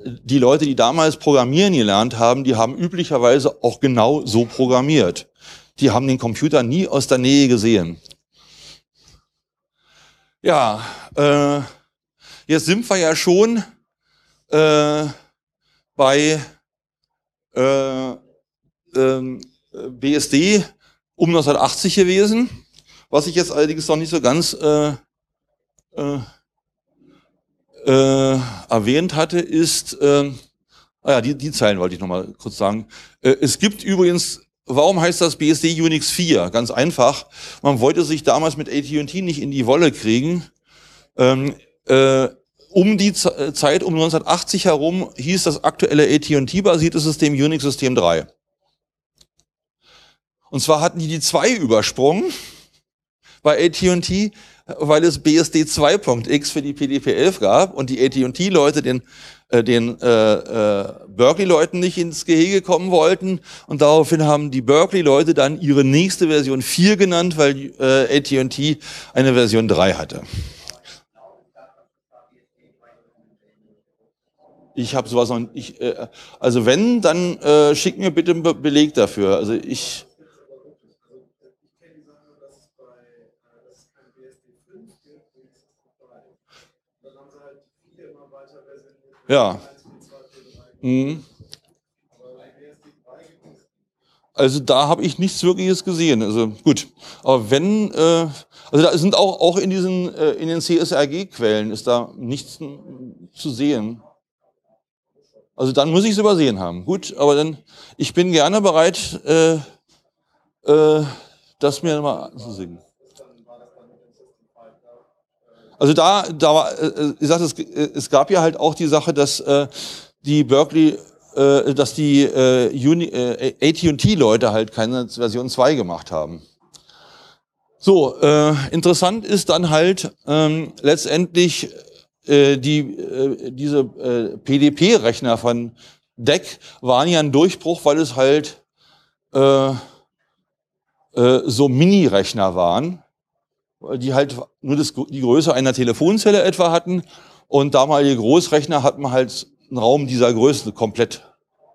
äh, die Leute, die damals Programmieren gelernt haben, die haben üblicherweise auch genau so programmiert. Die haben den Computer nie aus der Nähe gesehen. Ja, äh, Jetzt sind wir ja schon äh, bei äh, ähm, BSD um 1980 gewesen, was ich jetzt allerdings noch nicht so ganz äh, äh, äh, erwähnt hatte, ist, äh, ah ja, die, die Zeilen wollte ich nochmal kurz sagen. Äh, es gibt übrigens, warum heißt das BSD Unix 4? Ganz einfach, man wollte sich damals mit AT&T nicht in die Wolle kriegen. Ähm, äh, um die Z äh, Zeit um 1980 herum hieß das aktuelle AT&T-basierte System Unix System 3. Und zwar hatten die die 2 übersprungen bei AT&T, weil es BSD 2.x für die PDP-11 gab und die AT&T-Leute den, äh, den äh, äh, Berkeley-Leuten nicht ins Gehege kommen wollten. Und daraufhin haben die Berkeley-Leute dann ihre nächste Version 4 genannt, weil äh, AT&T eine Version 3 hatte. Ich habe sowas noch nicht. äh, Also wenn, dann äh, schick mir bitte einen Be Beleg dafür. Also ich. Ja. Mhm. Also da habe ich nichts Wirkliches gesehen. Also gut, aber wenn, äh, also da sind auch auch in diesen äh, in den CSRG-Quellen ist da nichts zu sehen. Also dann muss ich es übersehen haben. Gut, aber dann, ich bin gerne bereit, äh, äh, das mir mal anzusingen. Also da, da war, äh, ich sagte, es, äh, es gab ja halt auch die Sache, dass äh, die Berkeley, äh, dass die äh, äh AT&T-Leute halt keine Version 2 gemacht haben. So, äh, interessant ist dann halt ähm, letztendlich äh, die, äh, diese äh, PDP-Rechner von DEC waren ja ein Durchbruch, weil es halt äh, äh, so Mini-Rechner waren, die halt nur das, die Größe einer Telefonzelle etwa hatten. Und damalige Großrechner hat man halt einen Raum dieser Größe komplett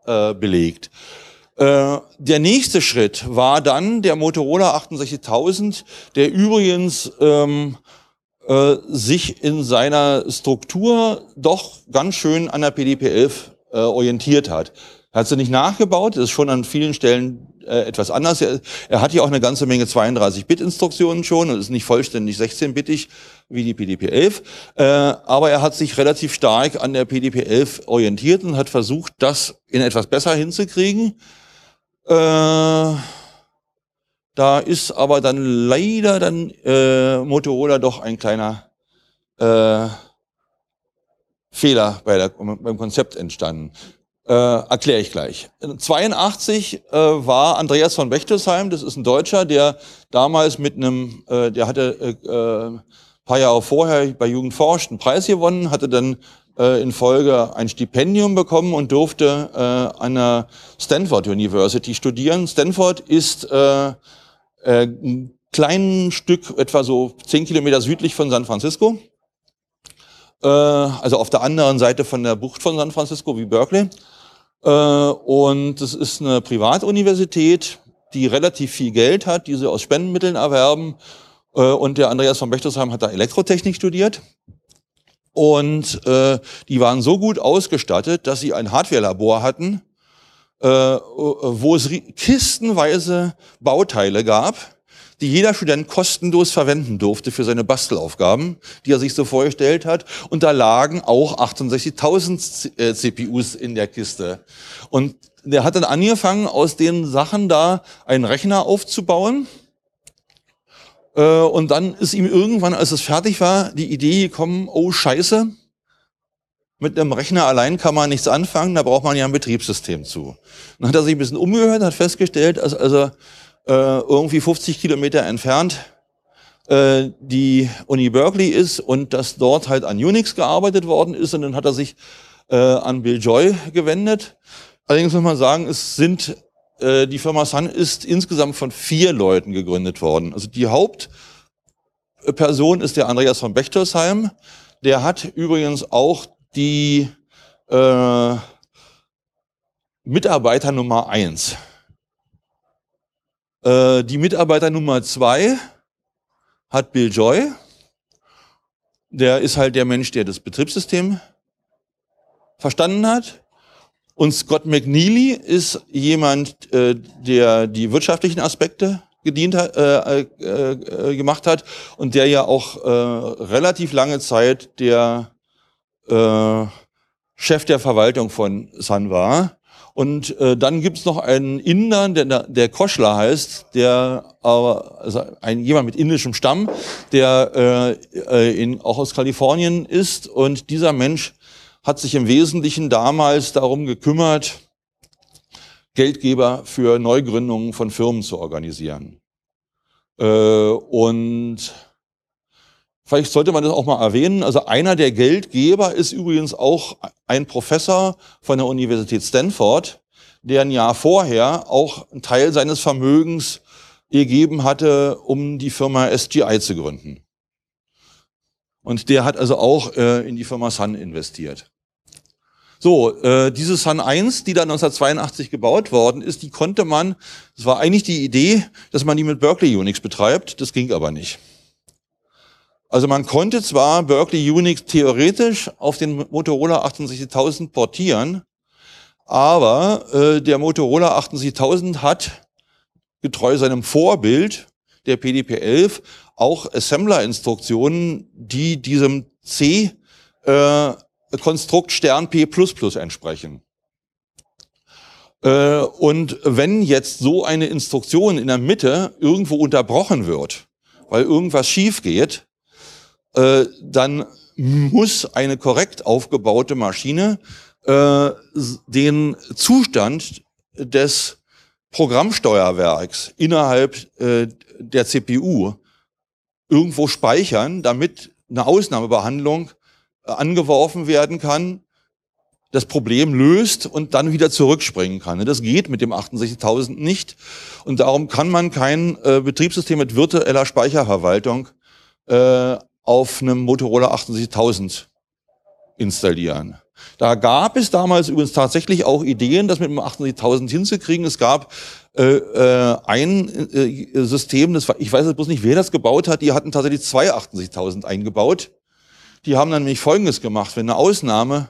äh, belegt. Äh, der nächste Schritt war dann der Motorola 68000, der übrigens ähm, äh, sich in seiner Struktur doch ganz schön an der PDP-11 äh, orientiert hat. Er hat sie nicht nachgebaut, ist schon an vielen Stellen äh, etwas anders. Er, er hat hier auch eine ganze Menge 32-Bit-Instruktionen schon und ist nicht vollständig 16-bittig wie die PDP-11. Äh, aber er hat sich relativ stark an der PDP-11 orientiert und hat versucht, das in etwas besser hinzukriegen. Äh, da ist aber dann leider dann äh, Motorola doch ein kleiner äh, Fehler bei der, beim Konzept entstanden. Äh, Erkläre ich gleich. 82 äh, war Andreas von Bechtelsheim, das ist ein Deutscher, der damals mit einem, äh, der hatte äh, äh, paar Jahre vorher bei Jugend forscht einen Preis gewonnen, hatte dann äh, in Folge ein Stipendium bekommen und durfte äh, an der Stanford University studieren. Stanford ist äh, äh, ein kleines Stück, etwa so zehn Kilometer südlich von San Francisco, äh, also auf der anderen Seite von der Bucht von San Francisco wie Berkeley. Äh, und es ist eine Privatuniversität, die relativ viel Geld hat, die sie aus Spendenmitteln erwerben. und der Andreas von Bechtesheim hat da Elektrotechnik studiert. Und äh, die waren so gut ausgestattet, dass sie ein Hardware-Labor hatten, äh, äh, wo es kistenweise Bauteile gab, die jeder Student kostenlos verwenden durfte für seine Bastelaufgaben, die er sich so vorgestellt hat. Und da lagen auch 68.000 CPUs äh, in der Kiste. Und der hat dann angefangen, aus den Sachen da einen Rechner aufzubauen. Äh, und dann ist ihm irgendwann, als es fertig war, die Idee gekommen, oh scheiße, mit einem Rechner allein kann man nichts anfangen, da braucht man ja ein Betriebssystem zu. Dann hat er sich ein bisschen umgehört, hat festgestellt, dass also äh, irgendwie 50 Kilometer entfernt äh, die Uni Berkeley ist und dass dort halt an Unix gearbeitet worden ist. Und dann hat er sich äh, an Bill Joy gewendet. Allerdings muss man sagen, es sind äh, die Firma Sun ist insgesamt von vier Leuten gegründet worden. Also die Hauptperson ist der Andreas von Bechtelsheim. Der hat übrigens auch die äh, Mitarbeiter Nummer eins. Äh, die Mitarbeiter Nummer zwei hat Bill Joy. Der ist halt der Mensch, der das Betriebssystem verstanden hat. Und Scott McNeely ist jemand, äh, der die wirtschaftlichen Aspekte gedient hat, äh, äh, äh, äh gemacht hat und der ja auch äh, relativ lange Zeit der äh, Chef der Verwaltung von San Und äh, dann es noch einen Inder, der, der Koschler heißt, der aber also ein, jemand mit indischem Stamm, der äh, äh, in, auch aus Kalifornien ist. Und dieser Mensch hat sich im Wesentlichen damals darum gekümmert, Geldgeber für Neugründungen von Firmen zu organisieren. Äh, und Vielleicht sollte man das auch mal erwähnen. Also einer der Geldgeber ist übrigens auch ein Professor von der Universität Stanford, der ein Jahr vorher auch einen Teil seines Vermögens gegeben hatte, um die Firma SGI zu gründen. Und der hat also auch äh, in die Firma Sun investiert. So, äh, diese Sun 1, die dann 1982 gebaut worden ist, die konnte man, es war eigentlich die Idee, dass man die mit Berkeley Unix betreibt, das ging aber nicht. Also man konnte zwar Berkeley Unix theoretisch auf den Motorola 68000 portieren, aber äh, der Motorola 68000 hat getreu seinem Vorbild der PDP-11 auch Assembler-Instruktionen, die diesem C äh, Konstrukt Stern P++ entsprechen. Äh, und wenn jetzt so eine Instruktion in der Mitte irgendwo unterbrochen wird, weil irgendwas schief geht, äh, dann muss eine korrekt aufgebaute Maschine äh, den Zustand des Programmsteuerwerks innerhalb äh, der CPU irgendwo speichern, damit eine Ausnahmebehandlung äh, angeworfen werden kann, das Problem löst und dann wieder zurückspringen kann. Das geht mit dem 68.000 nicht und darum kann man kein äh, Betriebssystem mit virtueller Speicherverwaltung äh, auf einem Motorola 78000 installieren. Da gab es damals übrigens tatsächlich auch Ideen, das mit dem 78000 hinzukriegen. Es gab äh, äh, ein äh, äh, System, das war, ich weiß jetzt bloß nicht, wer das gebaut hat, die hatten tatsächlich zwei 78000 eingebaut. Die haben dann nämlich Folgendes gemacht, wenn eine Ausnahme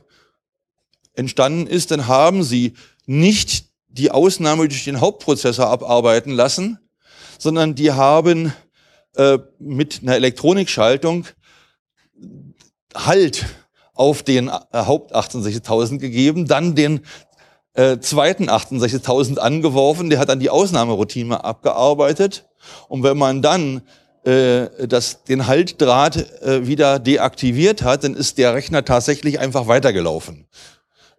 entstanden ist, dann haben sie nicht die Ausnahme durch den Hauptprozessor abarbeiten lassen, sondern die haben äh, mit einer Elektronikschaltung Halt auf den äh, Haupt 68.000 gegeben, dann den äh, zweiten 68.000 angeworfen, der hat dann die Ausnahmeroutine abgearbeitet. Und wenn man dann äh, das, den Haltdraht äh, wieder deaktiviert hat, dann ist der Rechner tatsächlich einfach weitergelaufen.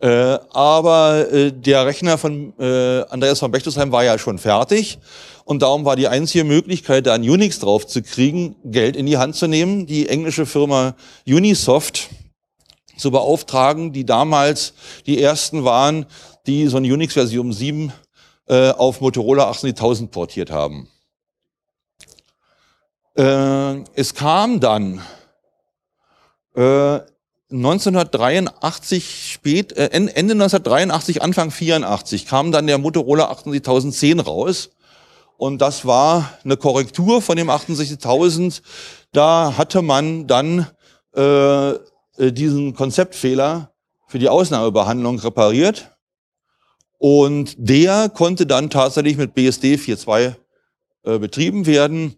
Äh, aber äh, der Rechner von äh, Andreas von Bechtesheim war ja schon fertig. Und darum war die einzige Möglichkeit, da ein Unix drauf zu kriegen, Geld in die Hand zu nehmen, die englische Firma Unisoft zu beauftragen, die damals die ersten waren, die so ein Unix-Version 7 äh, auf Motorola 18000 portiert haben. Äh, es kam dann äh, 1983 spät, äh, Ende 1983, Anfang 84 kam dann der Motorola 68010 raus. Und das war eine Korrektur von dem 68000. Da hatte man dann äh, diesen Konzeptfehler für die Ausnahmebehandlung repariert. Und der konnte dann tatsächlich mit BSD 4.2 äh, betrieben werden.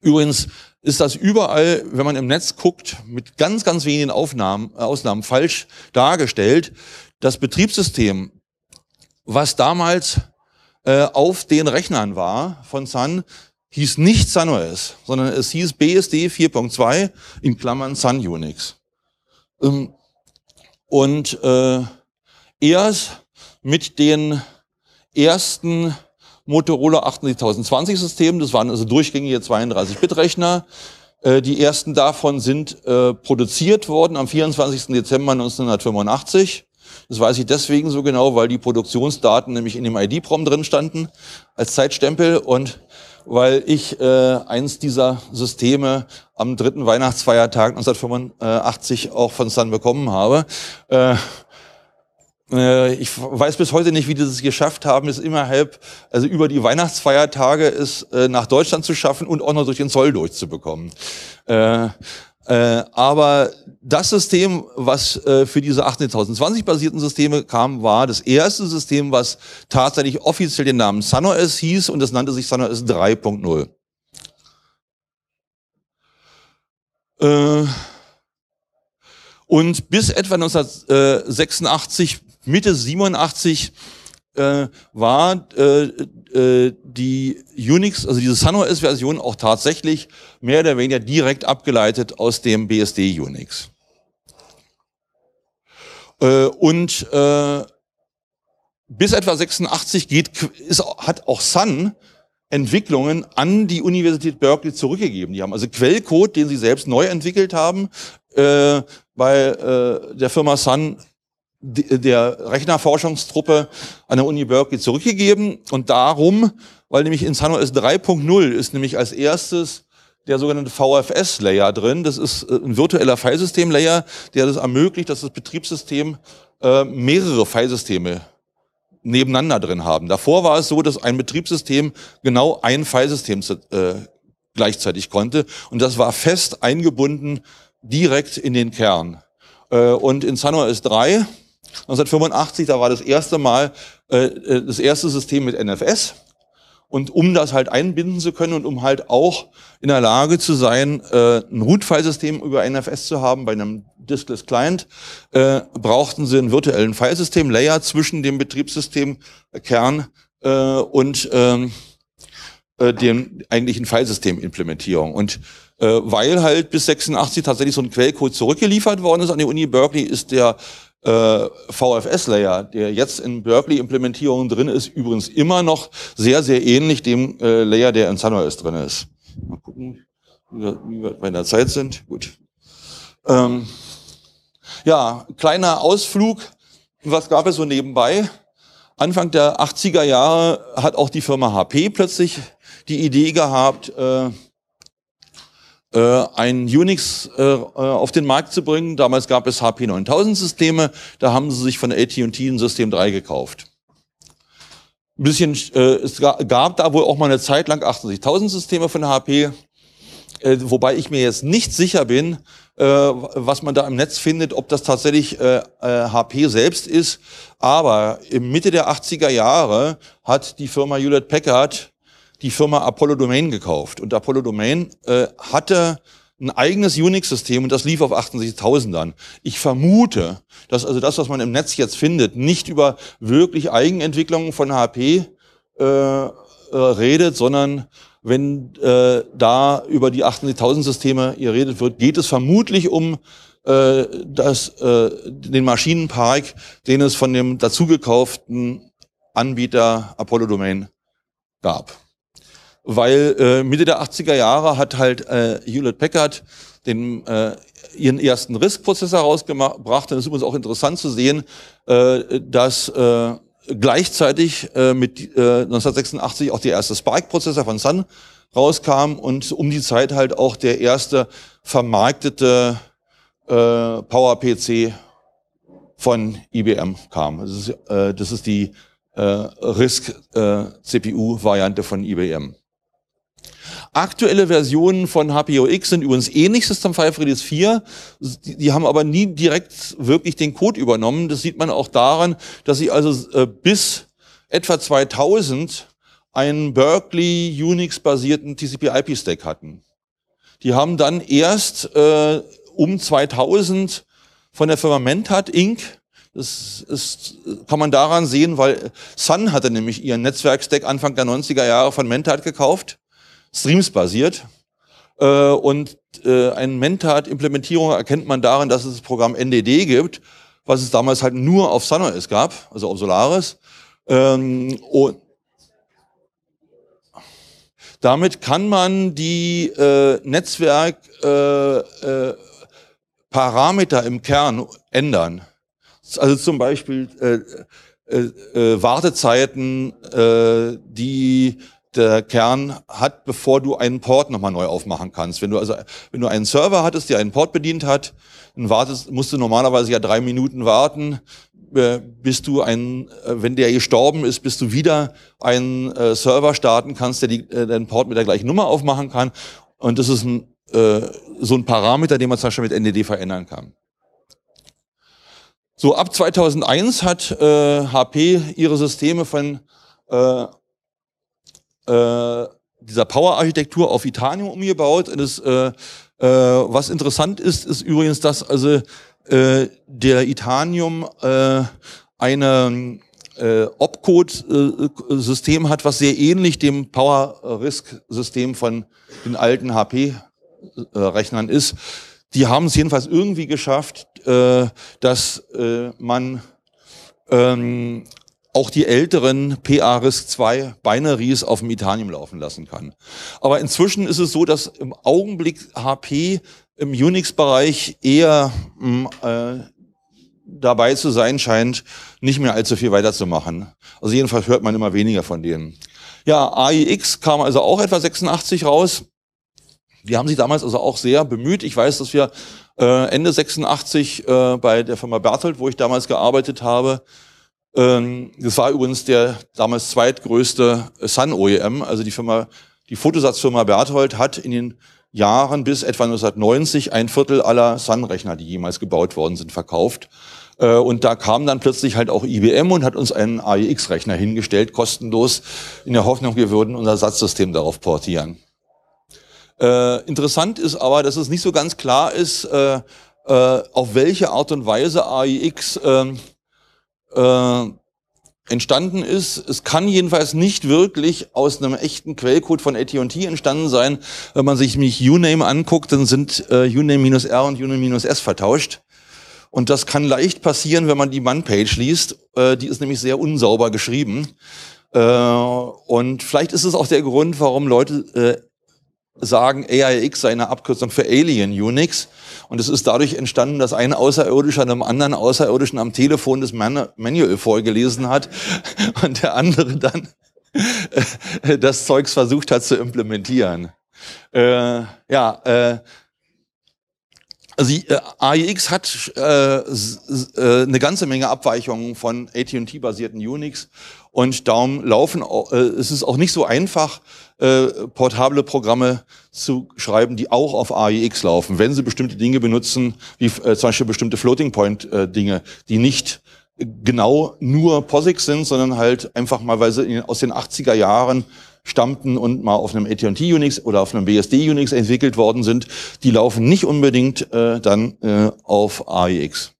Übrigens, ist das überall, wenn man im Netz guckt, mit ganz, ganz wenigen Aufnahmen, äh, Ausnahmen falsch dargestellt. Das Betriebssystem, was damals äh, auf den Rechnern war von Sun, hieß nicht SunOS, sondern es hieß BSD 4.2 in Klammern Sun Unix. Ähm, und äh, erst mit den ersten Motorola 78020 System. Das waren also durchgängige 32-Bit-Rechner. Äh, die ersten davon sind äh, produziert worden am 24. Dezember 1985. Das weiß ich deswegen so genau, weil die Produktionsdaten nämlich in dem ID-Prom drin standen als Zeitstempel und weil ich äh, eins dieser Systeme am dritten Weihnachtsfeiertag 1985 auch von Sun bekommen habe. Äh, äh, ich weiß bis heute nicht, wie die es geschafft haben, es immerhalb, also über die Weihnachtsfeiertage es äh, nach Deutschland zu schaffen und auch noch durch den Zoll durchzubekommen. Äh, aber das System, was für diese 18.020 basierten Systeme kam, war das erste System, was tatsächlich offiziell den Namen SunOS hieß und es nannte sich SunOS 3.0. Und bis etwa 1986 Mitte 87 äh, war äh, äh, die Unix, also diese SunOS-Version auch tatsächlich mehr oder weniger direkt abgeleitet aus dem BSD Unix. Äh, und äh, bis etwa 86 geht, ist, hat auch Sun Entwicklungen an die Universität Berkeley zurückgegeben. Die haben also Quellcode, den sie selbst neu entwickelt haben, äh, bei äh, der Firma Sun der Rechnerforschungstruppe an der Uni Berkeley zurückgegeben und darum, weil nämlich in SunOS 3.0 ist nämlich als erstes der sogenannte VFS-Layer drin. Das ist äh, ein virtueller Filesystem-Layer, der das ermöglicht, dass das Betriebssystem äh, mehrere Filesysteme nebeneinander drin haben. Davor war es so, dass ein Betriebssystem genau ein Filesystem äh, gleichzeitig konnte und das war fest eingebunden direkt in den Kern. Äh, und in SunOS 3 1985, da war das erste Mal äh, äh das erste System mit NFS. Und um das halt einbinden zu können und um halt auch in der Lage zu sein, äh, ein Root-File-System über NFS zu haben bei einem Diskless Client, äh, brauchten sie einen virtuellen Filesystem-Layer zwischen dem Betriebssystem-Kern äh, äh, und ähm, äh, dem eigentlichen Filesystem-Implementierung. Und äh, weil halt bis 86 tatsächlich so ein Quellcode zurückgeliefert worden ist an die Uni Berkeley, ist der äh, VFS-Layer, der jetzt in Berkeley-Implementierungen drin ist, übrigens immer noch sehr, sehr ähnlich dem äh, Layer, der in SunOS drin ist. Mal gucken, wie wir, wie bei der Zeit sind. Gut. Ähm, ja, kleiner Ausflug. Was gab es so nebenbei? Anfang der 80er Jahre hat auch die Firma HP plötzlich die Idee gehabt, äh, äh, ein Unix äh, äh, auf den Markt zu bringen. Damals gab es HP 9000 Systeme, da haben sie sich von AT&T ein System 3 gekauft. Ein bisschen, äh, es gab da wohl auch mal eine Zeit lang 80.000 Systeme von HP, äh, wobei ich mir jetzt nicht sicher bin, äh, was man da im Netz findet, ob das tatsächlich äh, HP äh, selbst ist. Aber im Mitte der 80er Jahre hat die Firma Hewlett Packard die Firma Apollo Domain gekauft. Und Apollo Domain äh, hatte ein eigenes Unix-System und das lief auf 68.000 ern Ich vermute, dass also das, was man im Netz jetzt findet, nicht über wirklich Eigenentwicklungen von HP äh, äh, redet, sondern wenn äh, da über die 68.000 Systeme geredet wird, geht es vermutlich um äh, das, äh, den Maschinenpark, den es von dem dazugekauften Anbieter Apollo Domain gab weil äh, Mitte der 80er Jahre hat halt äh, Hewlett Packard den, äh, ihren ersten RISC-Prozessor rausgebracht. Und es ist übrigens auch interessant zu sehen, äh, dass äh, gleichzeitig äh, mit äh, 1986 auch der erste Spark-Prozessor von Sun rauskam und um die Zeit halt auch der erste vermarktete äh, Power-PC von IBM kam. Das ist, äh, das ist die äh, RISC-CPU-Variante äh, von IBM. Aktuelle Versionen von HPOX sind übrigens ähnlich System 5 Release 4. Die, die, haben aber nie direkt wirklich den Code übernommen. Das sieht man auch daran, dass sie also äh, bis etwa 2000 einen Berkeley Unix-basierten TCP-IP-Stack hatten. Die haben dann erst äh, um 2000 von der Firma Mentat Inc. Das ist, kann man daran sehen, weil Sun hatte nämlich ihren Netzwerkstack Anfang der 90er Jahre von Mentat gekauft Streams basiert. Äh, und äh, ein Mentat-Implementierung erkennt man darin, dass es das Programm NDD gibt, was es damals halt nur auf SunOS gab, also auf Solaris. Ähm, und damit kann man die äh, Netzwerk äh, äh, im Kern ändern. Also zum Beispiel äh, äh, äh, Wartezeiten, äh, die der Kern hat, bevor du einen Port nochmal neu aufmachen kannst. Wenn du also, wenn du einen Server hattest, der einen Port bedient hat, dann wartest, musst du normalerweise ja drei Minuten warten, äh, bis du einen, äh, wenn der gestorben ist, bis du wieder einen äh, Server starten kannst, der die, äh, den Port mit der gleichen Nummer aufmachen kann. Und das ist ein, äh, so ein Parameter, den man zum Beispiel mit NDD verändern kann. So ab 2001 hat HP äh, ihre Systeme von äh, äh, dieser Power-Architektur auf Itanium umgebaut. Und das, äh, äh, was interessant ist, ist übrigens, dass also äh, der Itanium äh, eine äh, Opcode-System hat, was sehr ähnlich dem Power-Risk-System von den alten HP-Rechnern ist. Die haben es jedenfalls irgendwie geschafft, äh, dass äh, man ähm, auch die älteren PA-RISC-2 Binaries auf dem Itanium laufen lassen kann. Aber inzwischen ist es so, dass im Augenblick HP im Unix-Bereich eher hm, äh, dabei zu sein scheint, nicht mehr allzu viel weiterzumachen. Also jedenfalls hört man immer weniger von denen. Ja, AIX kam also auch etwa 86 raus. Die haben sich damals also auch sehr bemüht. Ich weiß, dass wir äh, Ende 86 äh, bei der Firma Berthold, wo ich damals gearbeitet habe, ähm, das war übrigens der damals zweitgrößte Sun OEM, also die Firma, die Fotosatzfirma Berthold hat in den Jahren bis etwa 1990 ein Viertel aller Sun-Rechner, die jemals gebaut worden sind, verkauft. Äh, und da kam dann plötzlich halt auch IBM und hat uns einen AIX-Rechner e hingestellt, kostenlos, in der Hoffnung, wir würden unser Satzsystem darauf portieren. Äh, interessant ist aber, dass es nicht so ganz klar ist, äh, auf welche Art und Weise AIX e ähm, äh, entstanden ist. Es kann jedenfalls nicht wirklich aus einem echten Quellcode von AT&T entstanden sein. Wenn man sich nämlich Uname anguckt, dann sind äh, Uname-R und Uname-S vertauscht. Und das kann leicht passieren, wenn man die Man-Page liest. Äh, die ist nämlich sehr unsauber geschrieben. Äh, und vielleicht ist es auch der Grund, warum Leute äh, sagen AIX seine Abkürzung für Alien Unix. Und es ist dadurch entstanden, dass ein Außerirdischer einem anderen Außerirdischen am Telefon das Man Manual vorgelesen hat und der andere dann äh, äh, das Zeugs versucht hat zu implementieren. Äh, ja, äh, also äh, AIX hat äh, äh, eine ganze Menge Abweichungen von AT&T-basierten Unix und darum laufen, äh, es ist auch nicht so einfach, äh, portable Programme zu schreiben, die auch auf AIX laufen, wenn sie bestimmte Dinge benutzen, wie äh, zum Beispiel bestimmte Floating-Point-Dinge, äh, die nicht genau nur POSIX sind, sondern halt einfach mal, weil sie in, aus den 80er Jahren stammten und mal auf einem AT&T Unix oder auf einem BSD Unix entwickelt worden sind, die laufen nicht unbedingt äh, dann äh, auf AIX.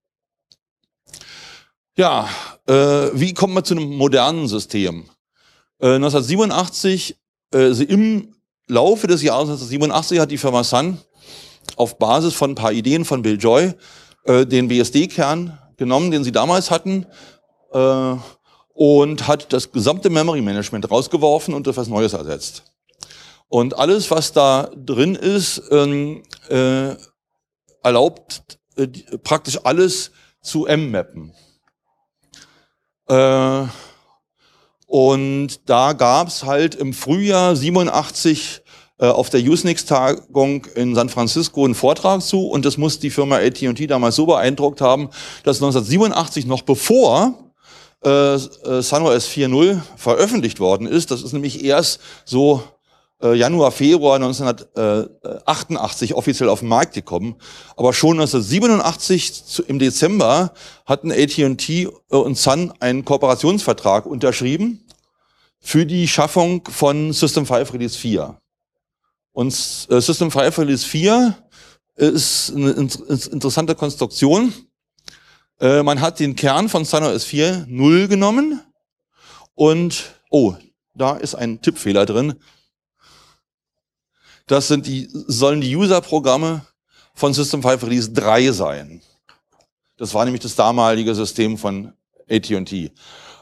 Ja, äh, wie kommt man zu einem modernen System? Äh, 1987 also im Laufe des Jahres 1987 hat die Firma Sun auf Basis von ein paar Ideen von Bill Joy äh, den BSD-Kern genommen, den sie damals hatten, äh, und hat das gesamte Memory Management rausgeworfen und etwas Neues ersetzt. Und alles, was da drin ist, ähm, äh, erlaubt äh, praktisch alles zu M-Mappen. Äh, und da gab's halt im Frühjahr 87 äh, auf der Usenix-Tagung in San Francisco einen Vortrag zu und das muss die Firma AT&T damals so beeindruckt haben, dass 1987 noch bevor äh, äh SunOS 4.0 veröffentlicht worden ist. Das ist nämlich erst so äh, Januar, Februar 1988 offiziell auf den Markt gekommen. Aber schon 1987 im Dezember hatten AT&T äh, und Sun einen Kooperationsvertrag unterschrieben für die Schaffung von System 5 Release 4. Und äh, System 5 Release 4 ist eine interessante Konstruktion. Man hat den Kern von SunOS 4 0 genommen und, oh, da ist ein Tippfehler drin. Das sind die, sollen die User-Programme von System 5 Release 3 sein. Das war nämlich das damalige System von AT&T.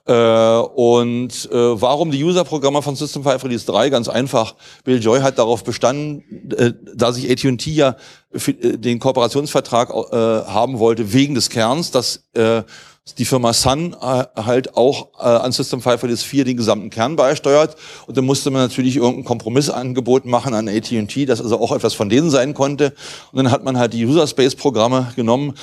Äh, und äh, warum die User-Programme von System 5 Release 3? Ganz einfach. Bill Joy hat darauf bestanden, äh, da sich AT&T ja äh, den Kooperationsvertrag äh, haben wollte wegen des Kerns, dass äh, die Firma Sun äh, halt auch äh, an System 5 für das 4 den gesamten Kern beisteuert. Und dann musste man natürlich irgendein Kompromissangebot machen an AT&T, dass also auch etwas von denen sein konnte. Und dann hat man halt die User Space Programme genommen.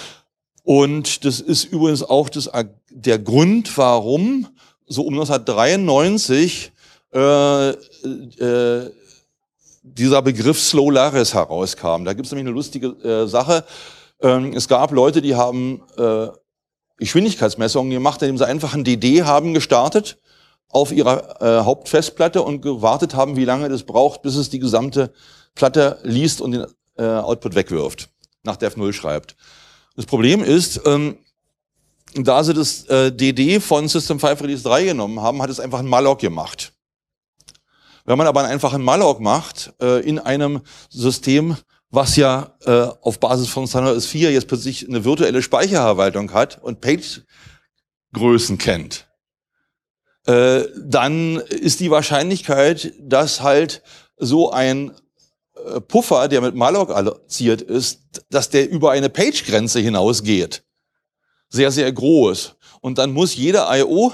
Und das ist übrigens auch das, der Grund, warum so um 1993 äh, äh, dieser Begriff Slow Laris herauskam. Da gibt es nämlich eine lustige äh, Sache. Ähm, es gab Leute, die haben äh, Geschwindigkeitsmessungen gemacht, indem sie einfach ein DD haben gestartet auf ihrer äh, Hauptfestplatte und gewartet haben, wie lange das braucht, bis es die gesamte Platte liest und den äh, Output wegwirft, nach Dev 0 schreibt. Das Problem ist, ähm, da sie das äh, DD von System 5 Release 3 genommen haben, hat es einfach ein Malloc gemacht. Wenn man aber einen einfachen Malloc macht, äh, in einem System, was ja äh, auf Basis von SunOS 4 jetzt plötzlich eine virtuelle Speicherverwaltung hat und Page-Größen kennt, äh, dann ist die Wahrscheinlichkeit, dass halt so ein äh, Puffer, der mit Malloc alloziert ist, dass der über eine Page-Grenze hinausgeht, sehr, sehr groß. Und dann muss jeder I.O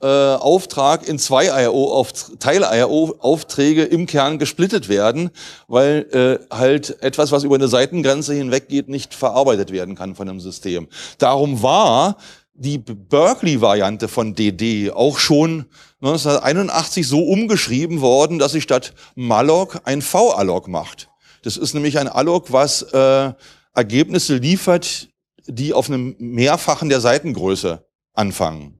äh, Auftrag in zwei IO auf, Teil IO Aufträge im Kern gesplittet werden, weil äh, halt etwas, was über eine Seitengrenze hinweggeht, nicht verarbeitet werden kann von einem System. Darum war die Berkeley-Variante von DD auch schon 1981 so umgeschrieben worden, dass sie statt Malloc ein V-Alloc macht. Das ist nämlich ein Alloc, was äh, Ergebnisse liefert, die auf einem Mehrfachen der Seitengröße anfangen.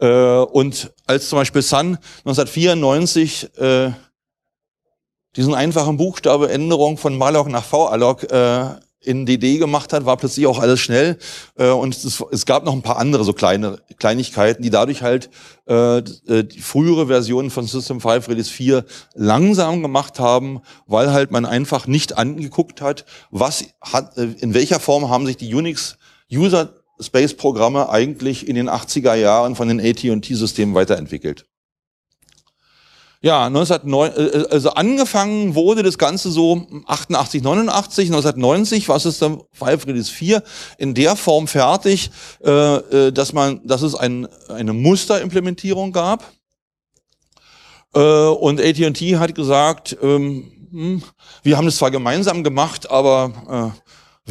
Äh, und als zum Beispiel Sun 1994 äh, diesen einfachen Buchstabeänderung von Malloc nach V-Alloc äh, in DD gemacht hat, war plötzlich auch alles schnell. Äh, und es, es, gab noch ein paar andere so kleine Kleinigkeiten, die dadurch halt äh, äh die frühere Version von System 5 Release 4 langsam gemacht haben, weil halt man einfach nicht angeguckt hat, was hat, äh, in welcher Form haben sich die Unix User Space-Programme eigentlich in den 80er Jahren von den AT&T-Systemen weiterentwickelt. Ja, 1909, äh, äh, also angefangen wurde das Ganze so 88, 89, 1990 war es dann Alfred IV in der Form fertig, äh, dass man, dass es ein, eine Musterimplementierung gab. und AT&T hat gesagt, ähm, hm, wir haben das zwar gemeinsam gemacht, aber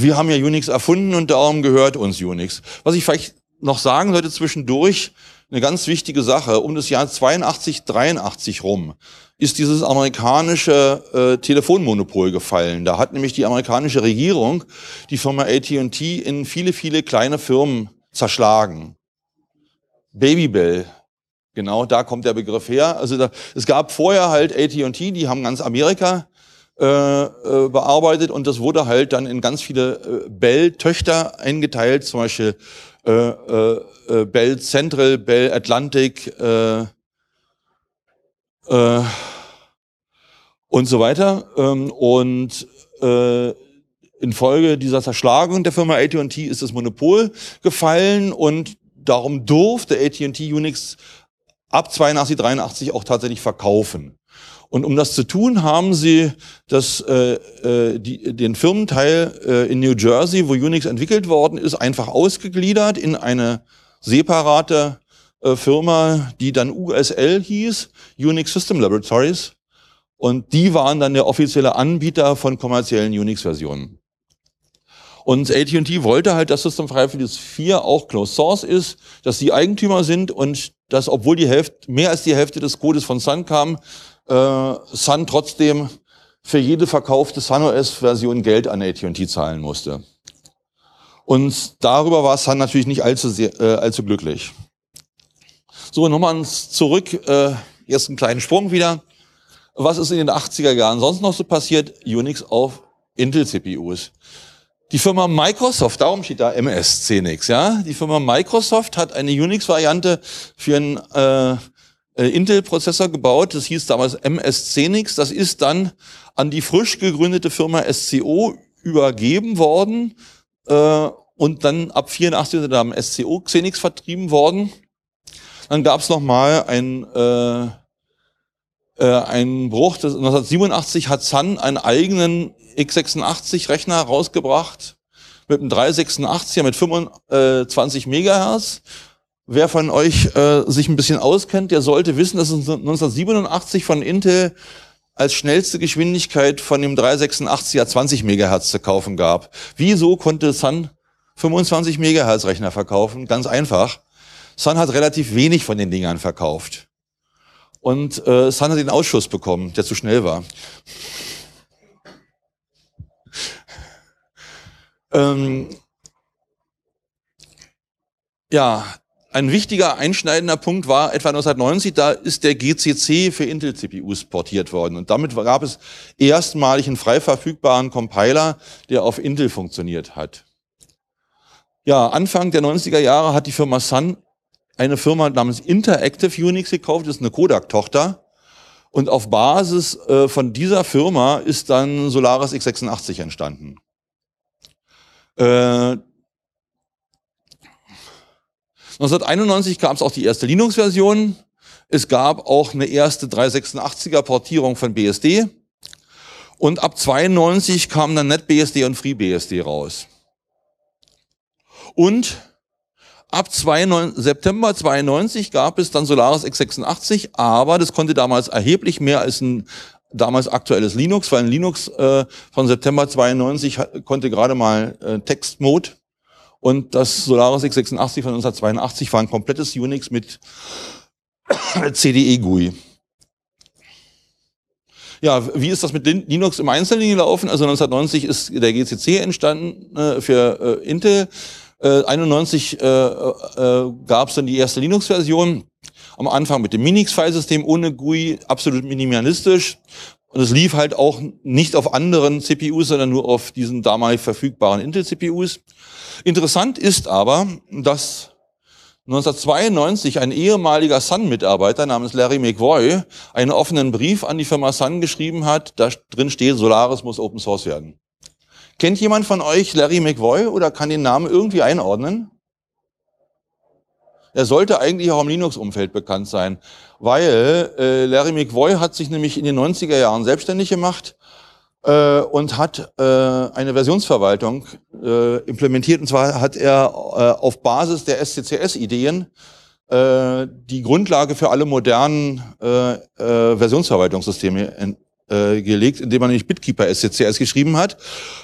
wir haben ja Unix erfunden und darum gehört uns Unix. Was ich vielleicht noch sagen sollte zwischendurch, eine ganz wichtige Sache, um das Jahr 82, 83 rum ist dieses amerikanische äh, Telefonmonopol gefallen. Da hat nämlich die amerikanische Regierung die Firma AT&T in viele, viele kleine Firmen zerschlagen. Babybell, genau da kommt der Begriff her. Also da, es gab vorher halt AT&T, die haben ganz Amerika äh, äh, bearbeitet und das wurde halt dann in ganz viele äh, Bell-Töchter eingeteilt, zum Beispiel Bell Central, Bell Atlantic und so weiter. Ähm, und infolge dieser Zerschlagung der Firma AT&T ist das Monopol gefallen und darum durfte AT&T Unix ab 82, 83 auch tatsächlich verkaufen. Und um das zu tun, haben sie das, äh, äh, die, den Firmenteil äh, in New Jersey, wo Unix entwickelt worden ist, einfach ausgegliedert in eine separate äh, Firma, die dann USL hieß, Unix System Laboratories. Und die waren dann der offizielle Anbieter von kommerziellen Unix-Versionen. Und AT&T wollte halt, dass System 3 4 auch Closed Source ist, dass die Eigentümer sind und dass, obwohl die Hälfte, mehr als die Hälfte des Codes von Sun kam, äh, Sun trotzdem für jede verkaufte SunOS-Version Geld an AT&T zahlen musste. Und darüber war Sun natürlich nicht allzu, sehr, äh, allzu glücklich. So, nochmal zurück, äh, jetzt einen kleinen Sprung wieder. Was ist in den 80er Jahren sonst noch so passiert? Unix auf Intel-CPUs. Die Firma Microsoft, darum steht da MS-CNX, ja? Die Firma Microsoft hat eine Unix-Variante für ein äh, äh, Intel-Prozessor gebaut. Das hieß damals MS Zenix. Das ist dann an die frisch gegründete Firma SCO übergeben worden äh, und dann ab 84 unter dann SCO Xenix vertrieben worden. Dann gab es nochmal ein, äh, äh, einen Bruch. Das, 1987 hat Sun einen eigenen x86-Rechner rausgebracht mit einem 386er mit 25 Megahertz Wer von euch äh, sich ein bisschen auskennt, der sollte wissen, dass es 1987 von Intel als schnellste Geschwindigkeit von dem 386er 20 Megahertz zu kaufen gab. Wieso konnte Sun 25 Megahertz Rechner verkaufen? Ganz einfach. Sun hat relativ wenig von den Dingern verkauft. Und äh, Sun hat den Ausschuss bekommen, der zu schnell war. Ähm, ja, ein wichtiger einschneidender Punkt war etwa 1990, da ist der GCC für Intel-CPUs portiert worden. Und damit gab es erstmalig einen frei verfügbaren Compiler, der auf Intel funktioniert hat. Ja, Anfang der 90er Jahre hat die Firma Sun eine Firma namens Interactive Unix gekauft, das ist eine Kodak-Tochter. Und auf Basis äh, von dieser Firma ist dann Solaris x86 entstanden. Äh, 1991 gab es auch die erste Linux-Version. Es gab auch eine erste 386er-Portierung von BSD. Und ab 92 kamen dann NetBSD und FreeBSD raus. Und ab 92, September 92 gab es dann Solaris x86, aber das konnte damals erheblich mehr als ein damals aktuelles Linux, weil ein Linux äh, von September 92 konnte gerade mal äh, Textmode und das Solaris x86 von 1982 war ein komplettes Unix mit CDE-GUI. Ja, wie ist das mit Linux im Einzelnen gelaufen? Also 1990 ist der GCC entstanden äh, für äh, Intel. Äh, 91 äh, äh, gab es dann die erste Linux-Version. Am Anfang mit dem minix file system ohne GUI, absolut minimalistisch. Und es lief halt auch nicht auf anderen CPUs, sondern nur auf diesen damals verfügbaren Intel-CPUs. Interessant ist aber, dass 1992 ein ehemaliger Sun-Mitarbeiter namens Larry McVoy einen offenen Brief an die Firma Sun geschrieben hat, da drin steht, Solaris muss Open Source werden. Kennt jemand von euch Larry McVoy oder kann den Namen irgendwie einordnen? Er sollte eigentlich auch im Linux-Umfeld bekannt sein, weil äh, Larry McVoy hat sich nämlich in den 90er Jahren selbstständig gemacht äh, und hat äh, eine Versionsverwaltung äh, implementiert. Und zwar hat er äh, auf Basis der SCCS-Ideen äh, die Grundlage für alle modernen äh, äh, Versionsverwaltungssysteme äh, gelegt, indem man nämlich Bitkeeper SCCS geschrieben hat.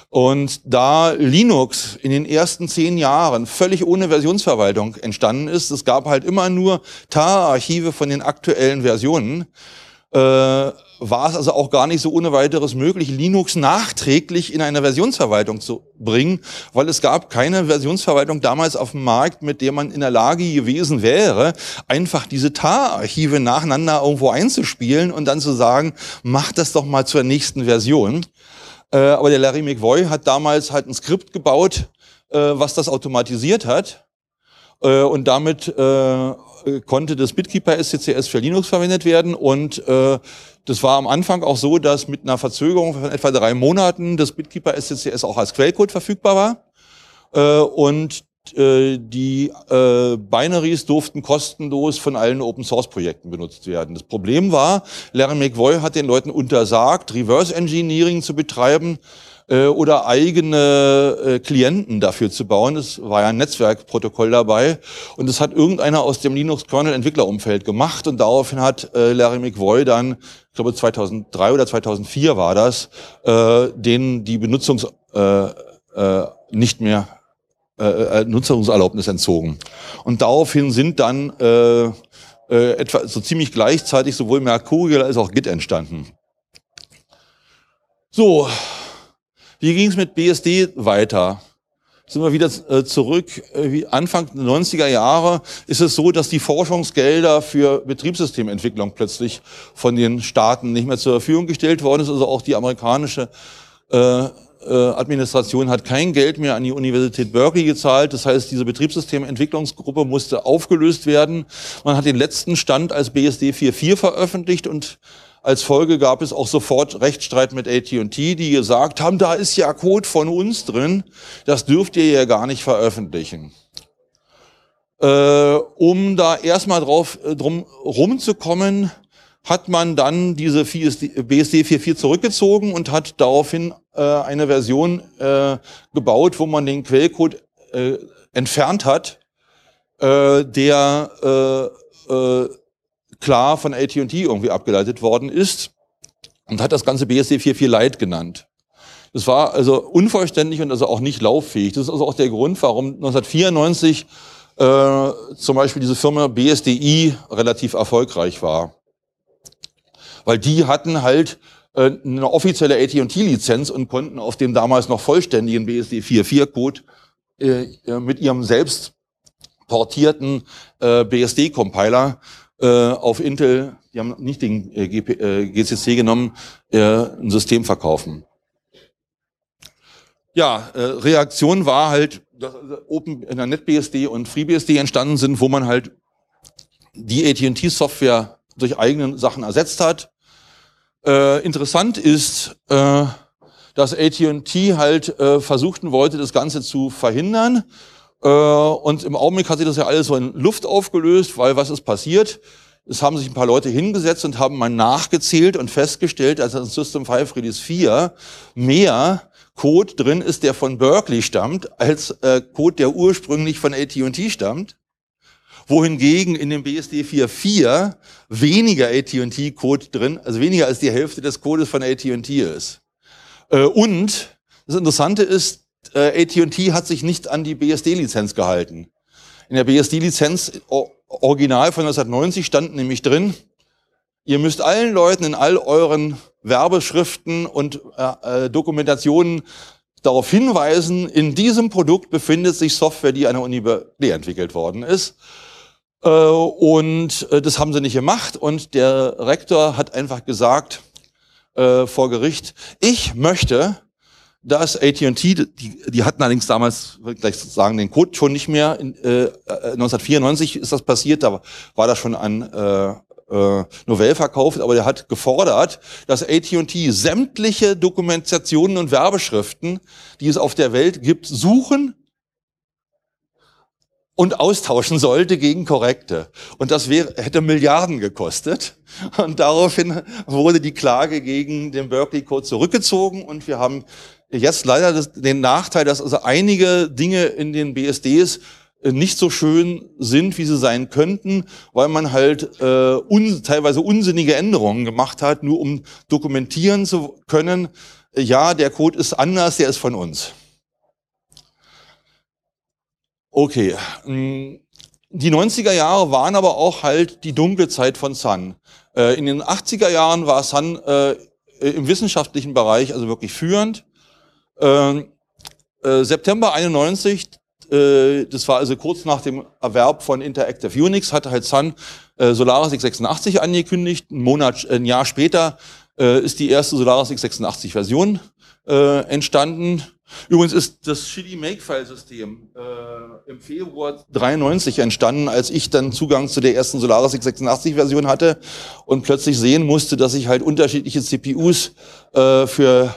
Und da Linux in den ersten zehn Jahren völlig ohne Versionsverwaltung entstanden ist, es gab halt immer nur TAR-Archive von den aktuellen Versionen, äh, war es also auch gar nicht so ohne weiteres möglich, Linux nachträglich in eine Versionsverwaltung zu bringen, weil es gab keine Versionsverwaltung damals auf dem Markt, mit der man in der Lage gewesen wäre, einfach diese TAR-Archive nacheinander irgendwo einzuspielen und dann zu sagen, mach das doch mal zur nächsten Version. Äh, aber der Larry McVoy hat damals halt ein Skript gebaut, äh, was das automatisiert hat. Äh, und damit äh, konnte das Bitkeeper SCCS für Linux verwendet werden und äh, das war am Anfang auch so, dass mit einer Verzögerung von etwa drei Monaten das Bitkeeper SCCS auch als Quellcode verfügbar war äh, und äh, die äh, Binaries durften kostenlos von allen Open-Source-Projekten benutzt werden. Das Problem war, Larry McVoy hat den Leuten untersagt, Reverse Engineering zu betreiben äh, oder eigene äh, Klienten dafür zu bauen. Es war ja ein Netzwerkprotokoll dabei und das hat irgendeiner aus dem Linux-Kernel-Entwicklerumfeld gemacht und daraufhin hat äh, Larry McVoy dann, ich glaube 2003 oder 2004 war das, äh, denen die Benutzungs... Äh, äh, nicht mehr äh, äh, Nutzungserlaubnis entzogen. Und daraufhin sind dann äh, äh, etwa so ziemlich gleichzeitig sowohl Mercurial als auch Git entstanden. So, wie ging es mit BSD weiter? Sind wir wieder äh, zurück, äh, Anfang der 90er Jahre ist es so, dass die Forschungsgelder für Betriebssystementwicklung plötzlich von den Staaten nicht mehr zur Verfügung gestellt worden ist. Also auch die amerikanische äh, äh Administration hat kein Geld mehr an die Universität Berkeley gezahlt. Das heißt, diese Betriebssystementwicklungsgruppe musste aufgelöst werden. Man hat den letzten Stand als BSD 4.4 veröffentlicht und als Folge gab es auch sofort Rechtsstreit mit AT&T, die gesagt haben, da ist ja Code von uns drin, das dürft ihr ja gar nicht veröffentlichen. Äh, um da erstmal drauf äh, drum rumzukommen, hat man dann diese BSD 4.4 zurückgezogen und hat daraufhin äh, eine Version äh, gebaut, wo man den Quellcode äh, entfernt hat, äh, der äh, klar von AT&T irgendwie abgeleitet worden ist und hat das ganze BSD 4.4 Lite genannt. Das war also unvollständig und also auch nicht lauffähig. Das ist also auch der Grund, warum 1994 äh, zum Beispiel diese Firma BSDI relativ erfolgreich war. Weil die hatten halt äh, eine offizielle AT&T-Lizenz und konnten auf dem damals noch vollständigen BSD 4.4-Code äh, äh, mit ihrem selbst portierten äh, BSD-Compiler äh, auf Intel, die haben nicht den äh, GCC äh, genommen, ein System verkaufen. Ja, Reaktion war halt, dass Open NetBSD und FreeBSD entstanden sind, wo man halt die AT&T-Software durch eigene Sachen ersetzt hat. interessant ist, dass AT&T halt versuchten wollte, das Ganze zu verhindern äh, und im Augenblick hat sich das ja alles so in Luft aufgelöst, weil was ist passiert? Es haben sich ein paar Leute hingesetzt und haben mal nachgezählt und festgestellt, dass in System 5 Release 4 mehr Code drin ist, der von Berkeley stammt, als äh, Code, der ursprünglich von AT&T stammt. Wohingegen in dem BSD 4.4 weniger AT&T Code drin, also weniger als die Hälfte des Codes von AT&T ist. Äh, und das Interessante ist, äh, AT&T hat sich nicht an die BSD-Lizenz gehalten. In der BSD-Lizenz original von 1990 stand nämlich drin, ihr müsst allen Leuten in all euren Werbeschriften und äh, äh, Dokumentationen darauf hinweisen, in diesem Produkt befindet sich Software, die an der Uni Berlin entwickelt worden ist. Äh, und äh, das haben sie nicht gemacht und der Rektor hat einfach gesagt äh, vor Gericht, ich möchte, da AT&T, die, die hatten allerdings damals, gleich sozusagen den Code schon nicht mehr. In, äh, 1994 äh, ist das passiert, da war das schon ein äh, äh, Novell verkauft, aber der hat gefordert, dass AT&T sämtliche Dokumentationen und Werbeschriften, die es auf der Welt gibt, suchen und austauschen sollte gegen korrekte. Und das wäre, hätte Milliarden gekostet. Und daraufhin wurde die Klage gegen den Berkeley Code zurückgezogen und wir haben jetzt leider das, den Nachteil, dass also einige Dinge in den BSDs äh, nicht so schön sind, wie sie sein könnten, weil man halt äh, un teilweise unsinnige Änderungen gemacht hat, nur um dokumentieren zu können, äh, ja, der Code ist anders, der ist von uns. Okay. Hm, die 90er Jahre waren aber auch halt die dunkle Zeit von Sun. Äh, in den 80er Jahren war Sun im wissenschaftlichen Bereich also wirklich führend. Ähm, äh, September 91, äh, das war also kurz nach dem Erwerb von Interactive Unix, hatte halt Sun äh, Solaris x86 angekündigt. Ein Monat, ein Jahr später äh, ist die erste Solaris x86 Version äh, entstanden. Übrigens ist das Shitty Makefile-System äh, im Februar 93 entstanden, als ich dann Zugang zu der ersten Solaris x86-Version hatte und plötzlich sehen musste, dass ich halt unterschiedliche CPUs äh, für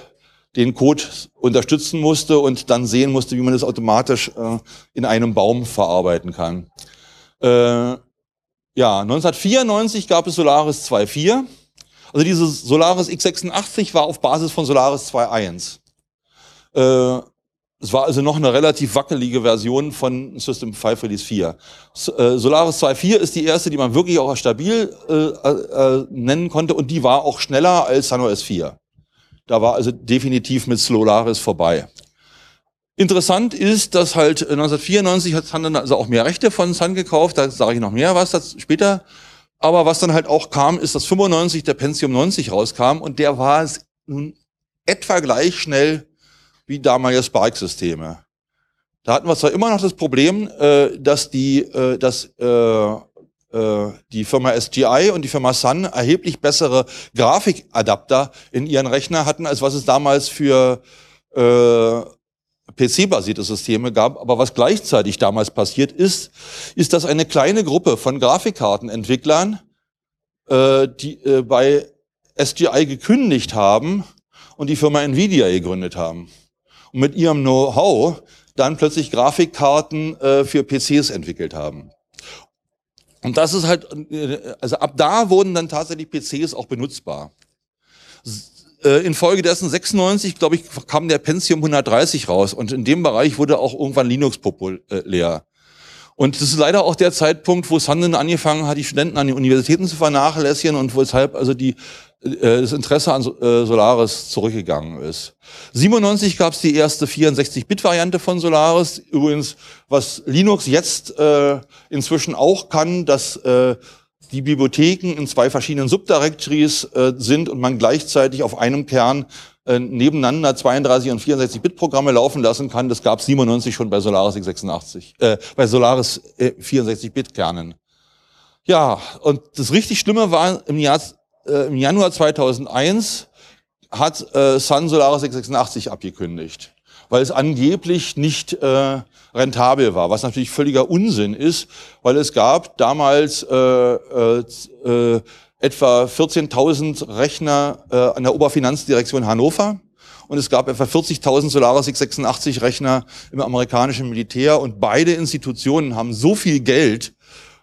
den Code unterstützen musste und dann sehen musste, wie man das automatisch äh, in einem Baum verarbeiten kann. Äh, ja, 1994 gab es Solaris 2.4. Also dieses Solaris x86 war auf Basis von Solaris 2.1. Äh, es war also noch eine relativ wackelige Version von System 5 Release 4. Äh, Solaris 2.4 ist die erste, die man wirklich auch stabil äh, äh, äh nennen konnte und die war auch schneller als SunOS 4. Da war also definitiv mit Solaris vorbei. Interessant ist, dass halt 1994 äh, hat Sun dann also auch mehr Rechte von Sun gekauft, da sage ich noch mehr was das später. Aber was dann halt auch kam, ist, dass 95 der Pentium 90 rauskam und der war es etwa gleich schnell wie damalige Spark-Systeme. Da hatten wir zwar immer noch das Problem, äh, dass die, äh, dass äh, äh, die Firma SGI und die Firma Sun erheblich bessere Grafikadapter in ihren Rechner hatten, als was es damals für äh, PC-basierte Systeme gab. Aber was gleichzeitig damals passiert ist, ist, dass eine kleine Gruppe von Grafikkartenentwicklern, äh, die äh, bei SGI gekündigt haben und die Firma Nvidia gegründet haben und mit ihrem Know-how dann plötzlich Grafikkarten äh, für PCs entwickelt haben. Und das ist halt, äh, also ab da wurden dann tatsächlich PCs auch benutzbar. Äh, Infolgedessen 96, glaube ich, kam der Pentium 130 raus und in dem Bereich wurde auch irgendwann Linux populär. Und das ist leider auch der Zeitpunkt, wo Sanden angefangen hat, die Studenten an den Universitäten zu vernachlässigen und weshalb also die äh, das Interesse an äh, Solaris zurückgegangen ist. 97 gab es die erste 64-Bit-Variante von Solaris. Übrigens, was Linux jetzt äh, inzwischen auch kann, dass äh, die Bibliotheken in zwei verschiedenen Subdirectories äh, sind und man gleichzeitig auf einem Kern äh, nebeneinander 32 und 64 Bit Programme laufen lassen kann. Das gab 97 schon bei Solaris 86, äh, bei Solaris 64 Bit Kernen. Ja, und das richtig Schlimme war im Jahr äh, im Januar 2001 hat äh, Sun Solar 686 abgekündigt, weil es angeblich nicht äh, rentabel war, was natürlich völliger Unsinn ist, weil es gab damals äh, äh, äh, etwa 14.000 Rechner äh, an der Oberfinanzdirektion Hannover und es gab etwa 40.000 Solaris 686 Rechner im amerikanischen Militär und beide Institutionen haben so viel Geld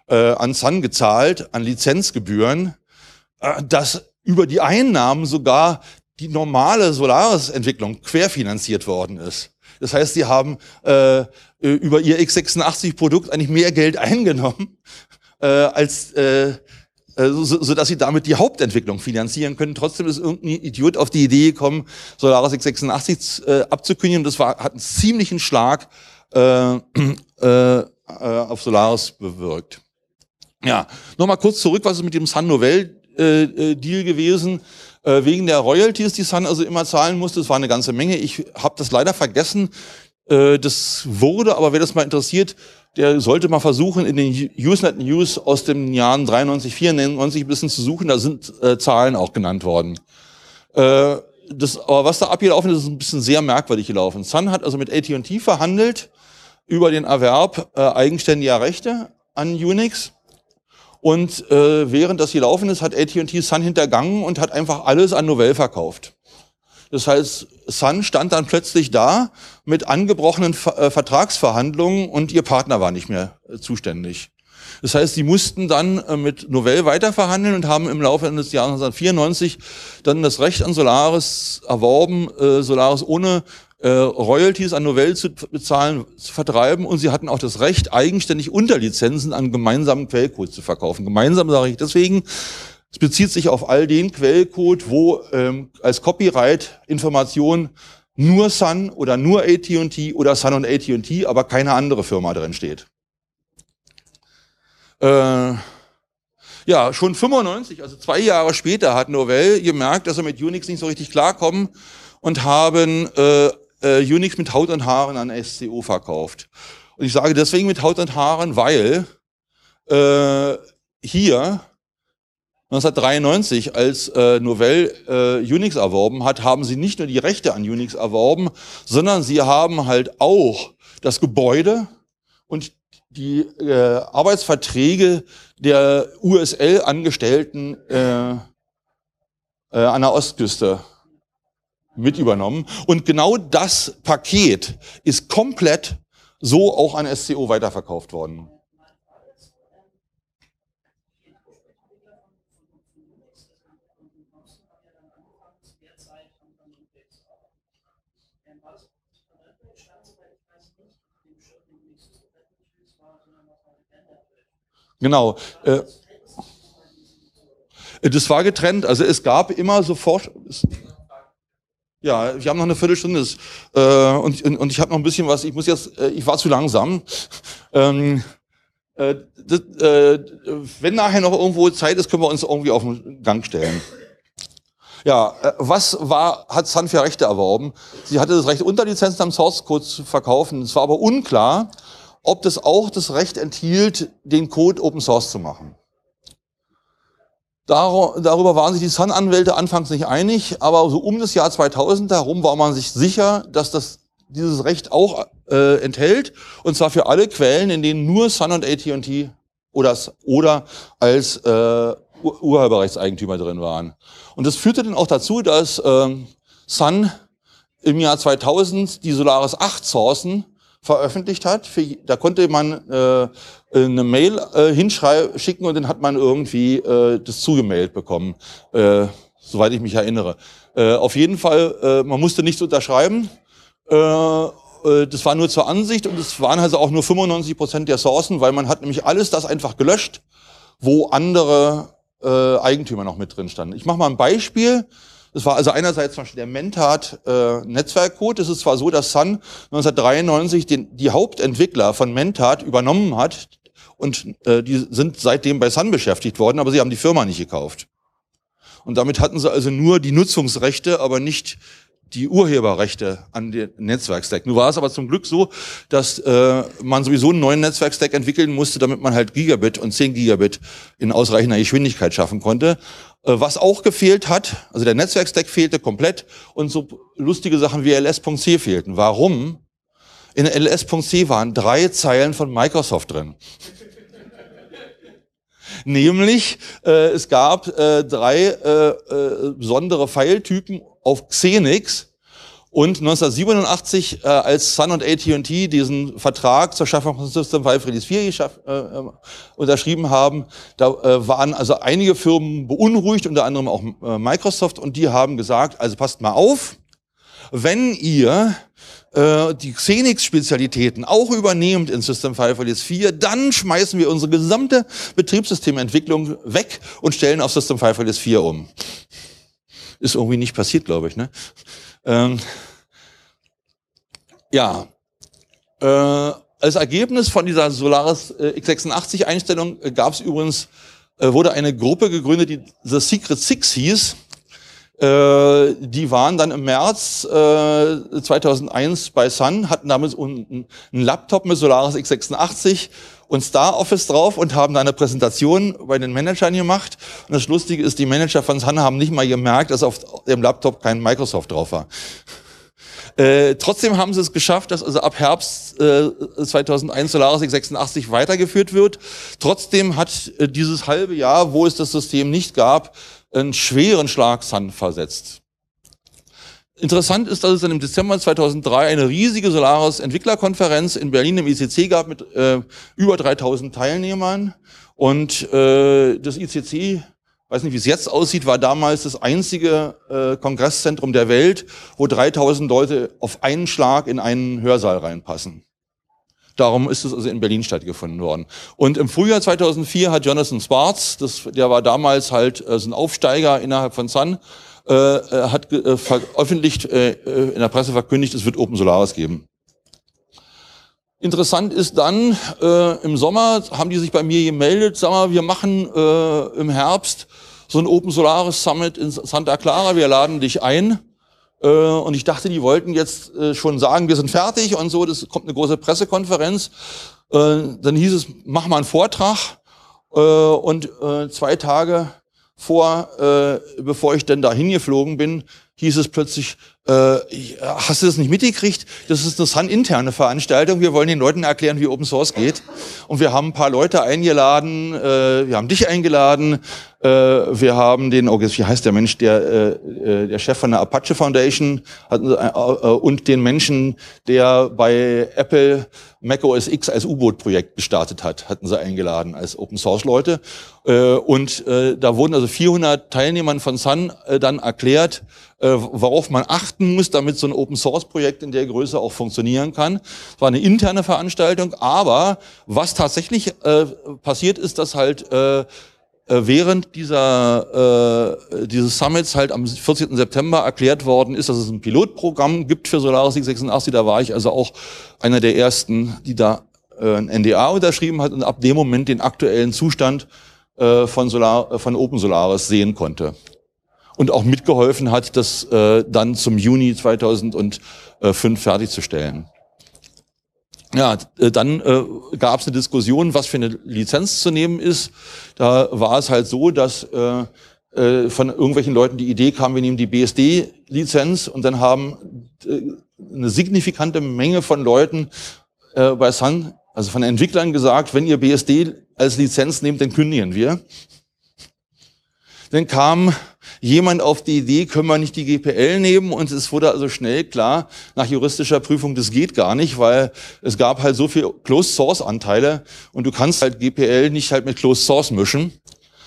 äh, an Sun gezahlt, an Lizenzgebühren, äh, dass über die Einnahmen sogar die normale Solaris-Entwicklung querfinanziert worden ist. Das heißt, sie haben äh, äh über ihr x86-Produkt eigentlich mehr Geld eingenommen, äh, als äh, äh so, so dass sie damit die Hauptentwicklung finanzieren können. Trotzdem ist irgendein Idiot auf die Idee gekommen, Solaris x86 äh, abzukündigen. Das war, hat einen ziemlichen Schlag äh, äh, auf Solaris bewirkt. Ja, nochmal kurz zurück, was es mit dem Sun Novell äh, äh, Deal gewesen, äh, wegen der Royalties, die Sun also immer zahlen musste. Das war eine ganze Menge. Ich habe das leider vergessen. Äh, das wurde, aber wer das mal interessiert, der sollte mal versuchen, in den Usenet News aus den Jahren 93, 94 ein bisschen zu suchen. Da sind äh, Zahlen auch genannt worden. Äh, das, aber was da abgelaufen ist, ist ein bisschen sehr merkwürdig gelaufen. Sun hat also mit AT&T verhandelt über den Erwerb äh, eigenständiger Rechte an Unix. Und äh, während das hier laufen ist, hat AT&T Sun hintergangen und hat einfach alles an Novell verkauft. Das heißt, Sun stand dann plötzlich da mit angebrochenen äh, Vertragsverhandlungen und ihr Partner war nicht mehr äh, zuständig. Das heißt, sie mussten dann äh, mit Novell weiterverhandeln und haben im Laufe des Jahres 1994 dann das Recht an Solaris erworben, äh, Solaris ohne äh, Royalties an Novell zu bezahlen, zu vertreiben und sie hatten auch das Recht, eigenständig Unterlizenzen an gemeinsamen Quellcode zu verkaufen. Gemeinsam sage ich deswegen, es bezieht sich auf all den Quellcode, wo ähm, als Copyright information nur Sun oder nur AT&T oder Sun und AT&T, aber keine andere Firma drin steht. Äh, ja, schon 95, also zwei Jahre später, hat Novell gemerkt, dass er mit Unix nicht so richtig klarkommen und haben äh, äh, Unix mit Haut und Haaren an SCO verkauft. Und ich sage deswegen mit Haut und Haaren, weil äh, hier 1993, als äh, Novell äh, Unix erworben hat, haben sie nicht nur die Rechte an Unix erworben, sondern sie haben halt auch das Gebäude und die äh, Arbeitsverträge der USL-Angestellten äh, äh, an der Ostküste mit übernommen. Und genau das Paket ist komplett so auch an SCO weiterverkauft worden. Genau. Äh, das war getrennt. Also es gab immer sofort. Ja, wir haben noch eine Viertelstunde äh, und, und, und ich habe noch ein bisschen was. Ich muss jetzt, äh, ich war zu langsam. Ähm, äh, das, äh, wenn nachher noch irgendwo Zeit ist, können wir uns irgendwie auf den Gang stellen. Ja, äh, was war, hat Sun für Rechte erworben? Sie hatte das Recht, Unterlizenzen am Source Code zu verkaufen. Es war aber unklar, ob das auch das Recht enthielt, den Code Open Source zu machen. Darüber waren sich die Sun-Anwälte anfangs nicht einig, aber so um das Jahr 2000 herum war man sich sicher, dass das dieses Recht auch äh, enthält, und zwar für alle Quellen, in denen nur Sun und AT&T oder, oder als äh, Urheberrechtseigentümer drin waren. Und das führte dann auch dazu, dass äh, Sun im Jahr 2000 die Solaris 8 Sourcen veröffentlicht hat. Für, da konnte man äh, eine Mail äh, schicken und dann hat man irgendwie äh, das zugemailt bekommen, äh, soweit ich mich erinnere. Äh, auf jeden Fall, äh, man musste nichts unterschreiben. Äh, äh das war nur zur Ansicht und es waren also auch nur 95 Prozent der Sourcen, weil man hat nämlich alles das einfach gelöscht, wo andere äh, Eigentümer noch mit drin standen. Ich mache mal ein Beispiel. Das war also einerseits zum Beispiel der Mentat-Netzwerkcode. Äh, es ist zwar so, dass Sun 1993 den, die Hauptentwickler von Mentat übernommen hat und äh, die sind seitdem bei Sun beschäftigt worden, aber sie haben die Firma nicht gekauft. Und damit hatten sie also nur die Nutzungsrechte, aber nicht die Urheberrechte an den Netzwerkstack. Nun war es aber zum Glück so, dass äh, man sowieso einen neuen Netzwerkstack entwickeln musste, damit man halt Gigabit und 10 Gigabit in ausreichender Geschwindigkeit schaffen konnte. Äh, was auch gefehlt hat, also der Netzwerkstack fehlte komplett und so lustige Sachen wie ls.c fehlten. Warum? In ls.c waren drei Zeilen von Microsoft drin. Nämlich, äh, es gab äh, drei äh, äh, besondere Filetypen auf Xenix, und 1987, äh, als Sun und AT&T diesen Vertrag zur Schaffung von System 5 Release 4 geschaff, äh, äh, unterschrieben haben, da äh, waren also einige Firmen beunruhigt, unter anderem auch äh, Microsoft, und die haben gesagt, also passt mal auf, wenn ihr äh, die Xenix-Spezialitäten auch übernehmt in System 5 Release 4, dann schmeißen wir unsere gesamte Betriebssystementwicklung weg und stellen auf System 5 Release 4 um. Ist irgendwie nicht passiert, glaube ich. Ne? Ähm, ja. Äh, als Ergebnis von dieser Solaris äh, x86-Einstellung äh, gab es übrigens, äh, wurde eine Gruppe gegründet, die The Secret Six hieß. Äh, die waren dann im März äh, 2001 bei Sun, hatten damals unten einen Laptop mit Solaris x86 und Star Office drauf und haben da eine Präsentation bei den Managern gemacht. Und das Lustige ist, die Manager von Sun haben nicht mal gemerkt, dass auf dem Laptop kein Microsoft drauf war. Äh, trotzdem haben sie es geschafft, dass also ab Herbst äh, 2001 Solaris x86 weitergeführt wird. Trotzdem hat äh, dieses halbe Jahr, wo es das System nicht gab, einen schweren Schlag Sun versetzt. Interessant ist, dass es dann im Dezember 2003 eine riesige Solaris Entwicklerkonferenz in Berlin im ICC gab mit äh, über 3000 Teilnehmern und äh, das ICC weiß nicht, wie es jetzt aussieht, war damals das einzige äh, Kongresszentrum der Welt, wo 3000 Leute auf einen Schlag in einen Hörsaal reinpassen. Darum ist es also in Berlin stattgefunden worden. Und im Frühjahr 2004 hat Jonathan Swartz, das, der war damals halt äh, so ein Aufsteiger innerhalb von Sun, äh, äh hat äh, veröffentlicht, äh, äh, in der Presse verkündigt, es wird Open Solaris geben. Interessant ist dann, äh, im Sommer haben die sich bei mir gemeldet, sag mal, wir machen äh, im Herbst so ein Open Solaris Summit in Santa Clara, wir laden dich ein. Äh, und ich dachte, die wollten jetzt äh, schon sagen, wir sind fertig und so, das kommt eine große Pressekonferenz. Äh, dann hieß es, mach mal einen Vortrag. Äh, und äh, zwei Tage vor, äh, bevor ich denn da hingeflogen bin, hieß es plötzlich, äh, äh, hast du das nicht mitgekriegt? Das ist eine sun interne Veranstaltung. Wir wollen den Leuten erklären, wie Open Source geht. Und wir haben ein paar Leute eingeladen, äh, wir haben dich eingeladen, äh, wir haben den, oh, wie heißt der Mensch, der, äh, äh, der Chef von der Apache Foundation hat, äh, äh und den Menschen, der bei Apple Mac OS X als U-Boot-Projekt gestartet hat, hatten sie eingeladen als Open-Source-Leute. Äh, und äh, da wurden also 400 Teilnehmern von Sun äh, dann erklärt, äh, worauf man achten muss, damit so ein Open-Source-Projekt in der Größe auch funktionieren kann. Es war eine interne Veranstaltung, aber was tatsächlich äh, passiert ist, dass halt... Äh, äh, während dieser, äh, dieses Summits halt am 14. September erklärt worden ist, dass es ein Pilotprogramm gibt für Solaris 86. Da war ich also auch einer der ersten, die da äh, ein NDA unterschrieben hat und ab dem Moment den aktuellen Zustand äh, von, Solar, äh, von Open Solaris sehen konnte. Und auch mitgeholfen hat, das äh, dann zum Juni 2005 fertigzustellen. Ja, äh, dann äh, gab es eine Diskussion, was für eine Lizenz zu nehmen ist. Da war es halt so, dass äh, äh von irgendwelchen Leuten die Idee kam, wir nehmen die BSD-Lizenz und dann haben äh, eine signifikante Menge von Leuten äh, bei Sun, also von Entwicklern gesagt, wenn ihr BSD als Lizenz nehmt, dann kündigen wir. Dann kam jemand auf die Idee, können wir nicht die GPL nehmen? Und es wurde also schnell klar, nach juristischer Prüfung, das geht gar nicht, weil es gab halt so viel Closed Source Anteile und du kannst halt GPL nicht halt mit Closed Source mischen.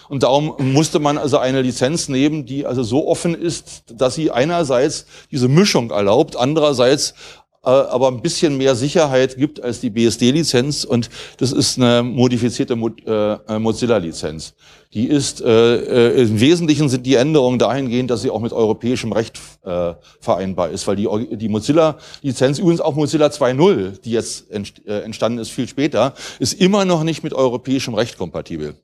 Und darum musste man also eine Lizenz nehmen, die also so offen ist, dass sie einerseits diese Mischung erlaubt, andererseits äh, aber ein bisschen mehr Sicherheit gibt als die BSD-Lizenz und das ist eine modifizierte Mo äh, äh Mozilla-Lizenz. Die ist äh, äh, im Wesentlichen sind die Änderungen dahingehend, dass sie auch mit europäischem Recht äh, vereinbar ist, weil die, die Mozilla-Lizenz übrigens auch Mozilla 2.0, die jetzt ent, entstanden ist viel später, ist immer noch nicht mit europäischem Recht kompatibel.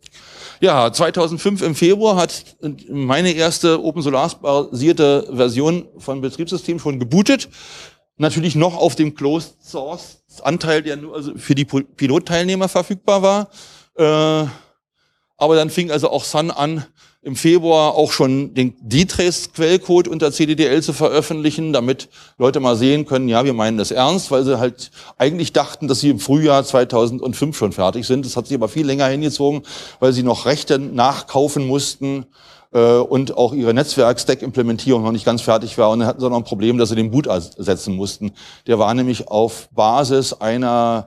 Ja, 2005 im Februar hat meine erste Open Source basierte Version von Betriebssystem schon gebootet natürlich noch auf dem Closed Source Anteil, der nur also für die Pilotteilnehmer verfügbar war. Äh, aber dann fing also auch Sun an, im Februar auch schon den D-Trace quellcode unter CDDL zu veröffentlichen, damit Leute mal sehen können, ja, wir meinen das ernst, weil sie halt eigentlich dachten, dass sie im Frühjahr 2005 schon fertig sind. Das hat sich aber viel länger hingezogen, weil sie noch Rechte nachkaufen mussten äh, und auch ihre Netzwerk-Stack-Implementierung noch nicht ganz fertig war. Und dann hatten sie noch ein Problem, dass sie den Boot ersetzen mussten. Der war nämlich auf Basis einer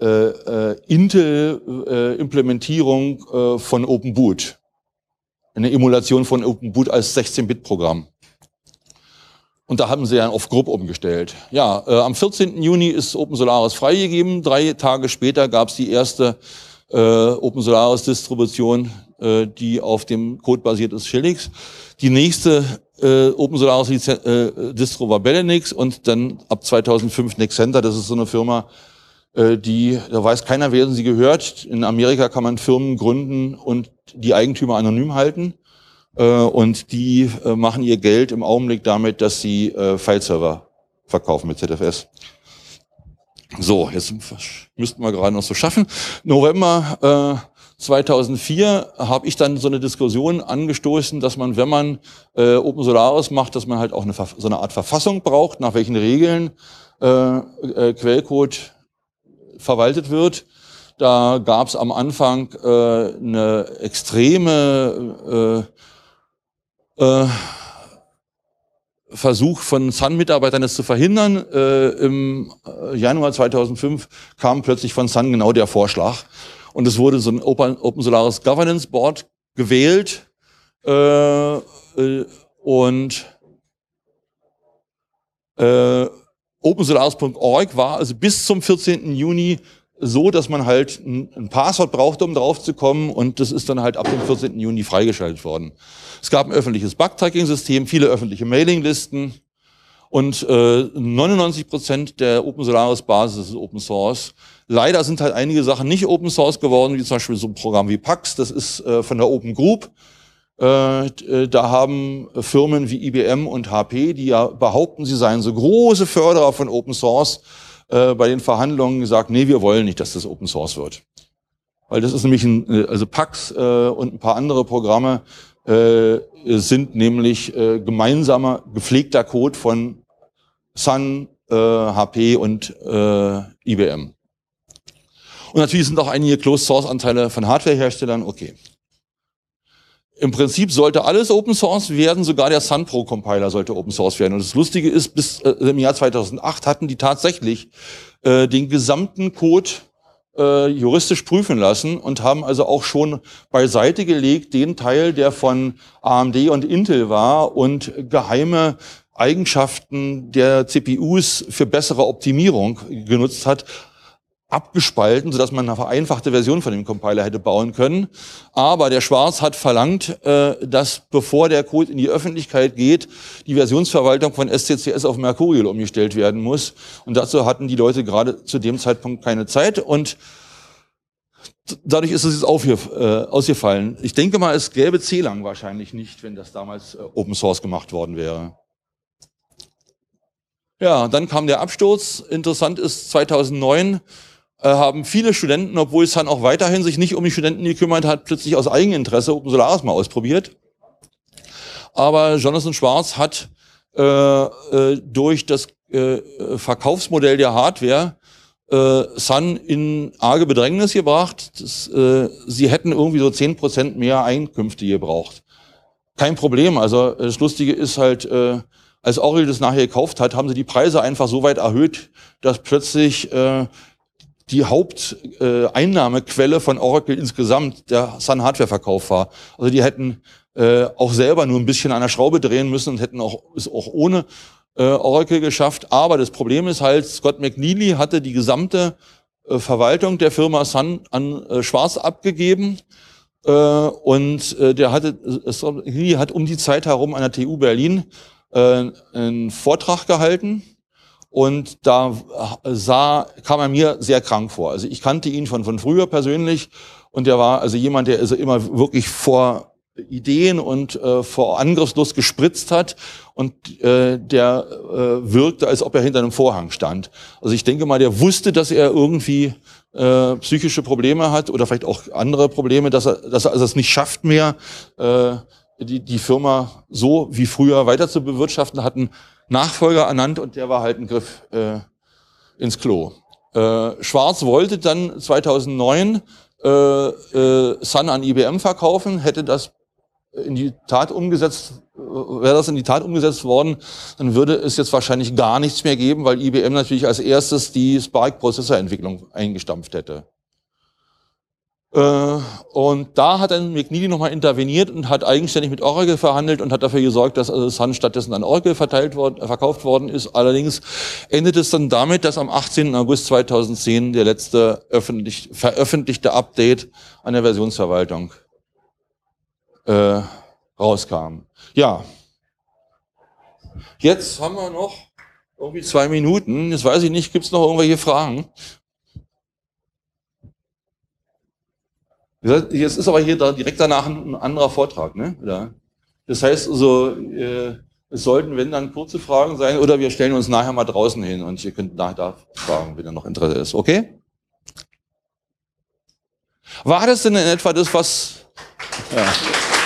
äh, äh, Intel-Implementierung äh, äh, von Open Boot. Eine Emulation von Open Boot als 16-Bit-Programm. Und da haben sie dann auf Grub umgestellt. Ja, äh, am 14. Juni ist Open Solaris freigegeben. Drei Tage später gab es die erste äh, Open Solaris Distribution äh, die auf dem Code basiert ist, Shellix. Die nächste äh, Open Source äh, Distro war Belenix und dann ab 2005 Nexenta. Das ist so eine Firma, äh, die, da weiß keiner, wer sie gehört. In Amerika kann man Firmen gründen und die Eigentümer anonym halten. Äh, und die äh, machen ihr Geld im Augenblick damit, dass sie äh, File-Server verkaufen mit ZFS. So, jetzt müssten wir gerade noch so schaffen. November äh, 2004 habe ich dann so eine Diskussion angestoßen, dass man, wenn man äh, Open Solaris macht, dass man halt auch eine, so eine Art Verfassung braucht, nach welchen Regeln äh, äh, Quellcode verwaltet wird. Da gab es am Anfang äh, eine extreme äh, äh, Versuch von Sun-Mitarbeitern, das zu verhindern. Äh, Im äh, Januar 2005 kam plötzlich von Sun genau der Vorschlag, und es wurde so ein Open, Open Solaris Governance Board gewählt. Äh, äh, und äh, opensolaris.org war also bis zum 14. Juni so, dass man halt ein, ein Passwort brauchte, um draufzukommen und das ist dann halt ab dem 14. Juni freigeschaltet worden. Es gab ein öffentliches Bug-Tracking-System, viele öffentliche Mailinglisten und äh, 99 Prozent der OpenSolaris-Basis ist Open Source. Leider sind halt einige Sachen nicht Open Source geworden, wie zum Beispiel so ein Programm wie Pax, das ist äh, von der Open Group. Äh, äh, da haben Firmen wie IBM und HP, die ja behaupten, sie seien so große Förderer von Open Source, äh, bei den Verhandlungen gesagt, nee, wir wollen nicht, dass das Open Source wird. Weil das ist nämlich ein, also Pax und ein paar andere Programme sind nämlich gemeinsamer gepflegter Code von Sun, HP und IBM. Und natürlich sind auch einige Closed-Source-Anteile von Hardware-Herstellern okay. Im Prinzip sollte alles Open Source werden, sogar der Sun Pro Compiler sollte Open Source werden. Und das Lustige ist, bis äh, im Jahr 2008 hatten die tatsächlich äh, den gesamten Code äh, juristisch prüfen lassen und haben also auch schon beiseite gelegt den Teil, der von AMD und Intel war und geheime Eigenschaften der CPUs für bessere Optimierung genutzt hat, abgespalten, sodass man eine vereinfachte Version von dem Compiler hätte bauen können. Aber der Schwarz hat verlangt, äh, dass bevor der Code in die Öffentlichkeit geht, die Versionsverwaltung von SCCS auf Mercurial umgestellt werden muss. Und dazu hatten die Leute gerade zu dem Zeitpunkt keine Zeit und dadurch ist es jetzt äh, ausgefallen. Ich denke mal, es gäbe C-Lang wahrscheinlich nicht, wenn das damals äh, Open Source gemacht worden wäre. Ja, dann kam der Absturz. Interessant ist, 2009 äh, haben viele Studenten, obwohl es dann auch weiterhin sich nicht um die Studenten gekümmert hat, plötzlich aus Eigeninteresse Open Solaris mal ausprobiert. Aber Jonathan Schwarz hat äh, äh, durch das äh, Verkaufsmodell der Hardware äh, Sun in arge Bedrängnis gebracht. Das, äh, sie hätten irgendwie so zehn Prozent mehr Einkünfte gebraucht. Kein Problem. Also das Lustige ist halt, als Aurel das nachher gekauft hat, haben sie die Preise einfach so weit erhöht, dass plötzlich die Haupteinnahmequelle von Oracle insgesamt der Sun Hardware Verkauf war. Also die hätten äh, auch selber nur ein bisschen an der Schraube drehen müssen und hätten auch, es auch ohne äh, Oracle geschafft. Aber das Problem ist halt, Scott McNeely hatte die gesamte äh, Verwaltung der Firma Sun an äh, Schwarz abgegeben. Äh, und äh, der hatte, äh, Scott McNeely hat um die Zeit herum an der TU Berlin äh, einen Vortrag gehalten und da äh, sah, kam er mir sehr krank vor. Also ich kannte ihn von, von früher persönlich und er war also jemand, der also immer wirklich vor Ideen und äh, vor Angriffslust gespritzt hat und äh, der äh, wirkte, als ob er hinter einem Vorhang stand. Also ich denke mal, der wusste, dass er irgendwie äh, psychische Probleme hat oder vielleicht auch andere Probleme, dass er, dass er also es nicht schafft mehr, äh, die, die Firma so wie früher weiter zu bewirtschaften hatten, Nachfolger ernannt und der war halt ein Griff äh, ins Klo. Äh, Schwarz wollte dann 2009 äh, äh, Sun an IBM verkaufen, hätte das in die Tat umgesetzt, wäre das in die Tat umgesetzt worden, dann würde es jetzt wahrscheinlich gar nichts mehr geben, weil IBM natürlich als erstes die Spark-Prozessorentwicklung eingestampft hätte. Äh, und da hat dann McNeely nochmal interveniert und hat eigenständig mit Oracle verhandelt und hat dafür gesorgt, dass also Sun stattdessen an Oracle verteilt worden, äh, verkauft worden ist. Allerdings endet es dann damit, dass am 18. August 2010 der letzte öffentlich, veröffentlichte Update an der Versionsverwaltung äh, rauskam. Ja, jetzt haben wir noch irgendwie zwei Minuten. Jetzt weiß ich nicht, gibt es noch irgendwelche Fragen? Jetzt ist aber hier da direkt danach ein anderer Vortrag. Ne? Das heißt also, äh, es sollten, wenn dann, kurze Fragen sein oder wir stellen uns nachher mal draußen hin und ihr könnt nachher da fragen, wenn da noch Interesse ist. Okay? War das denn in etwa das, was... Ja.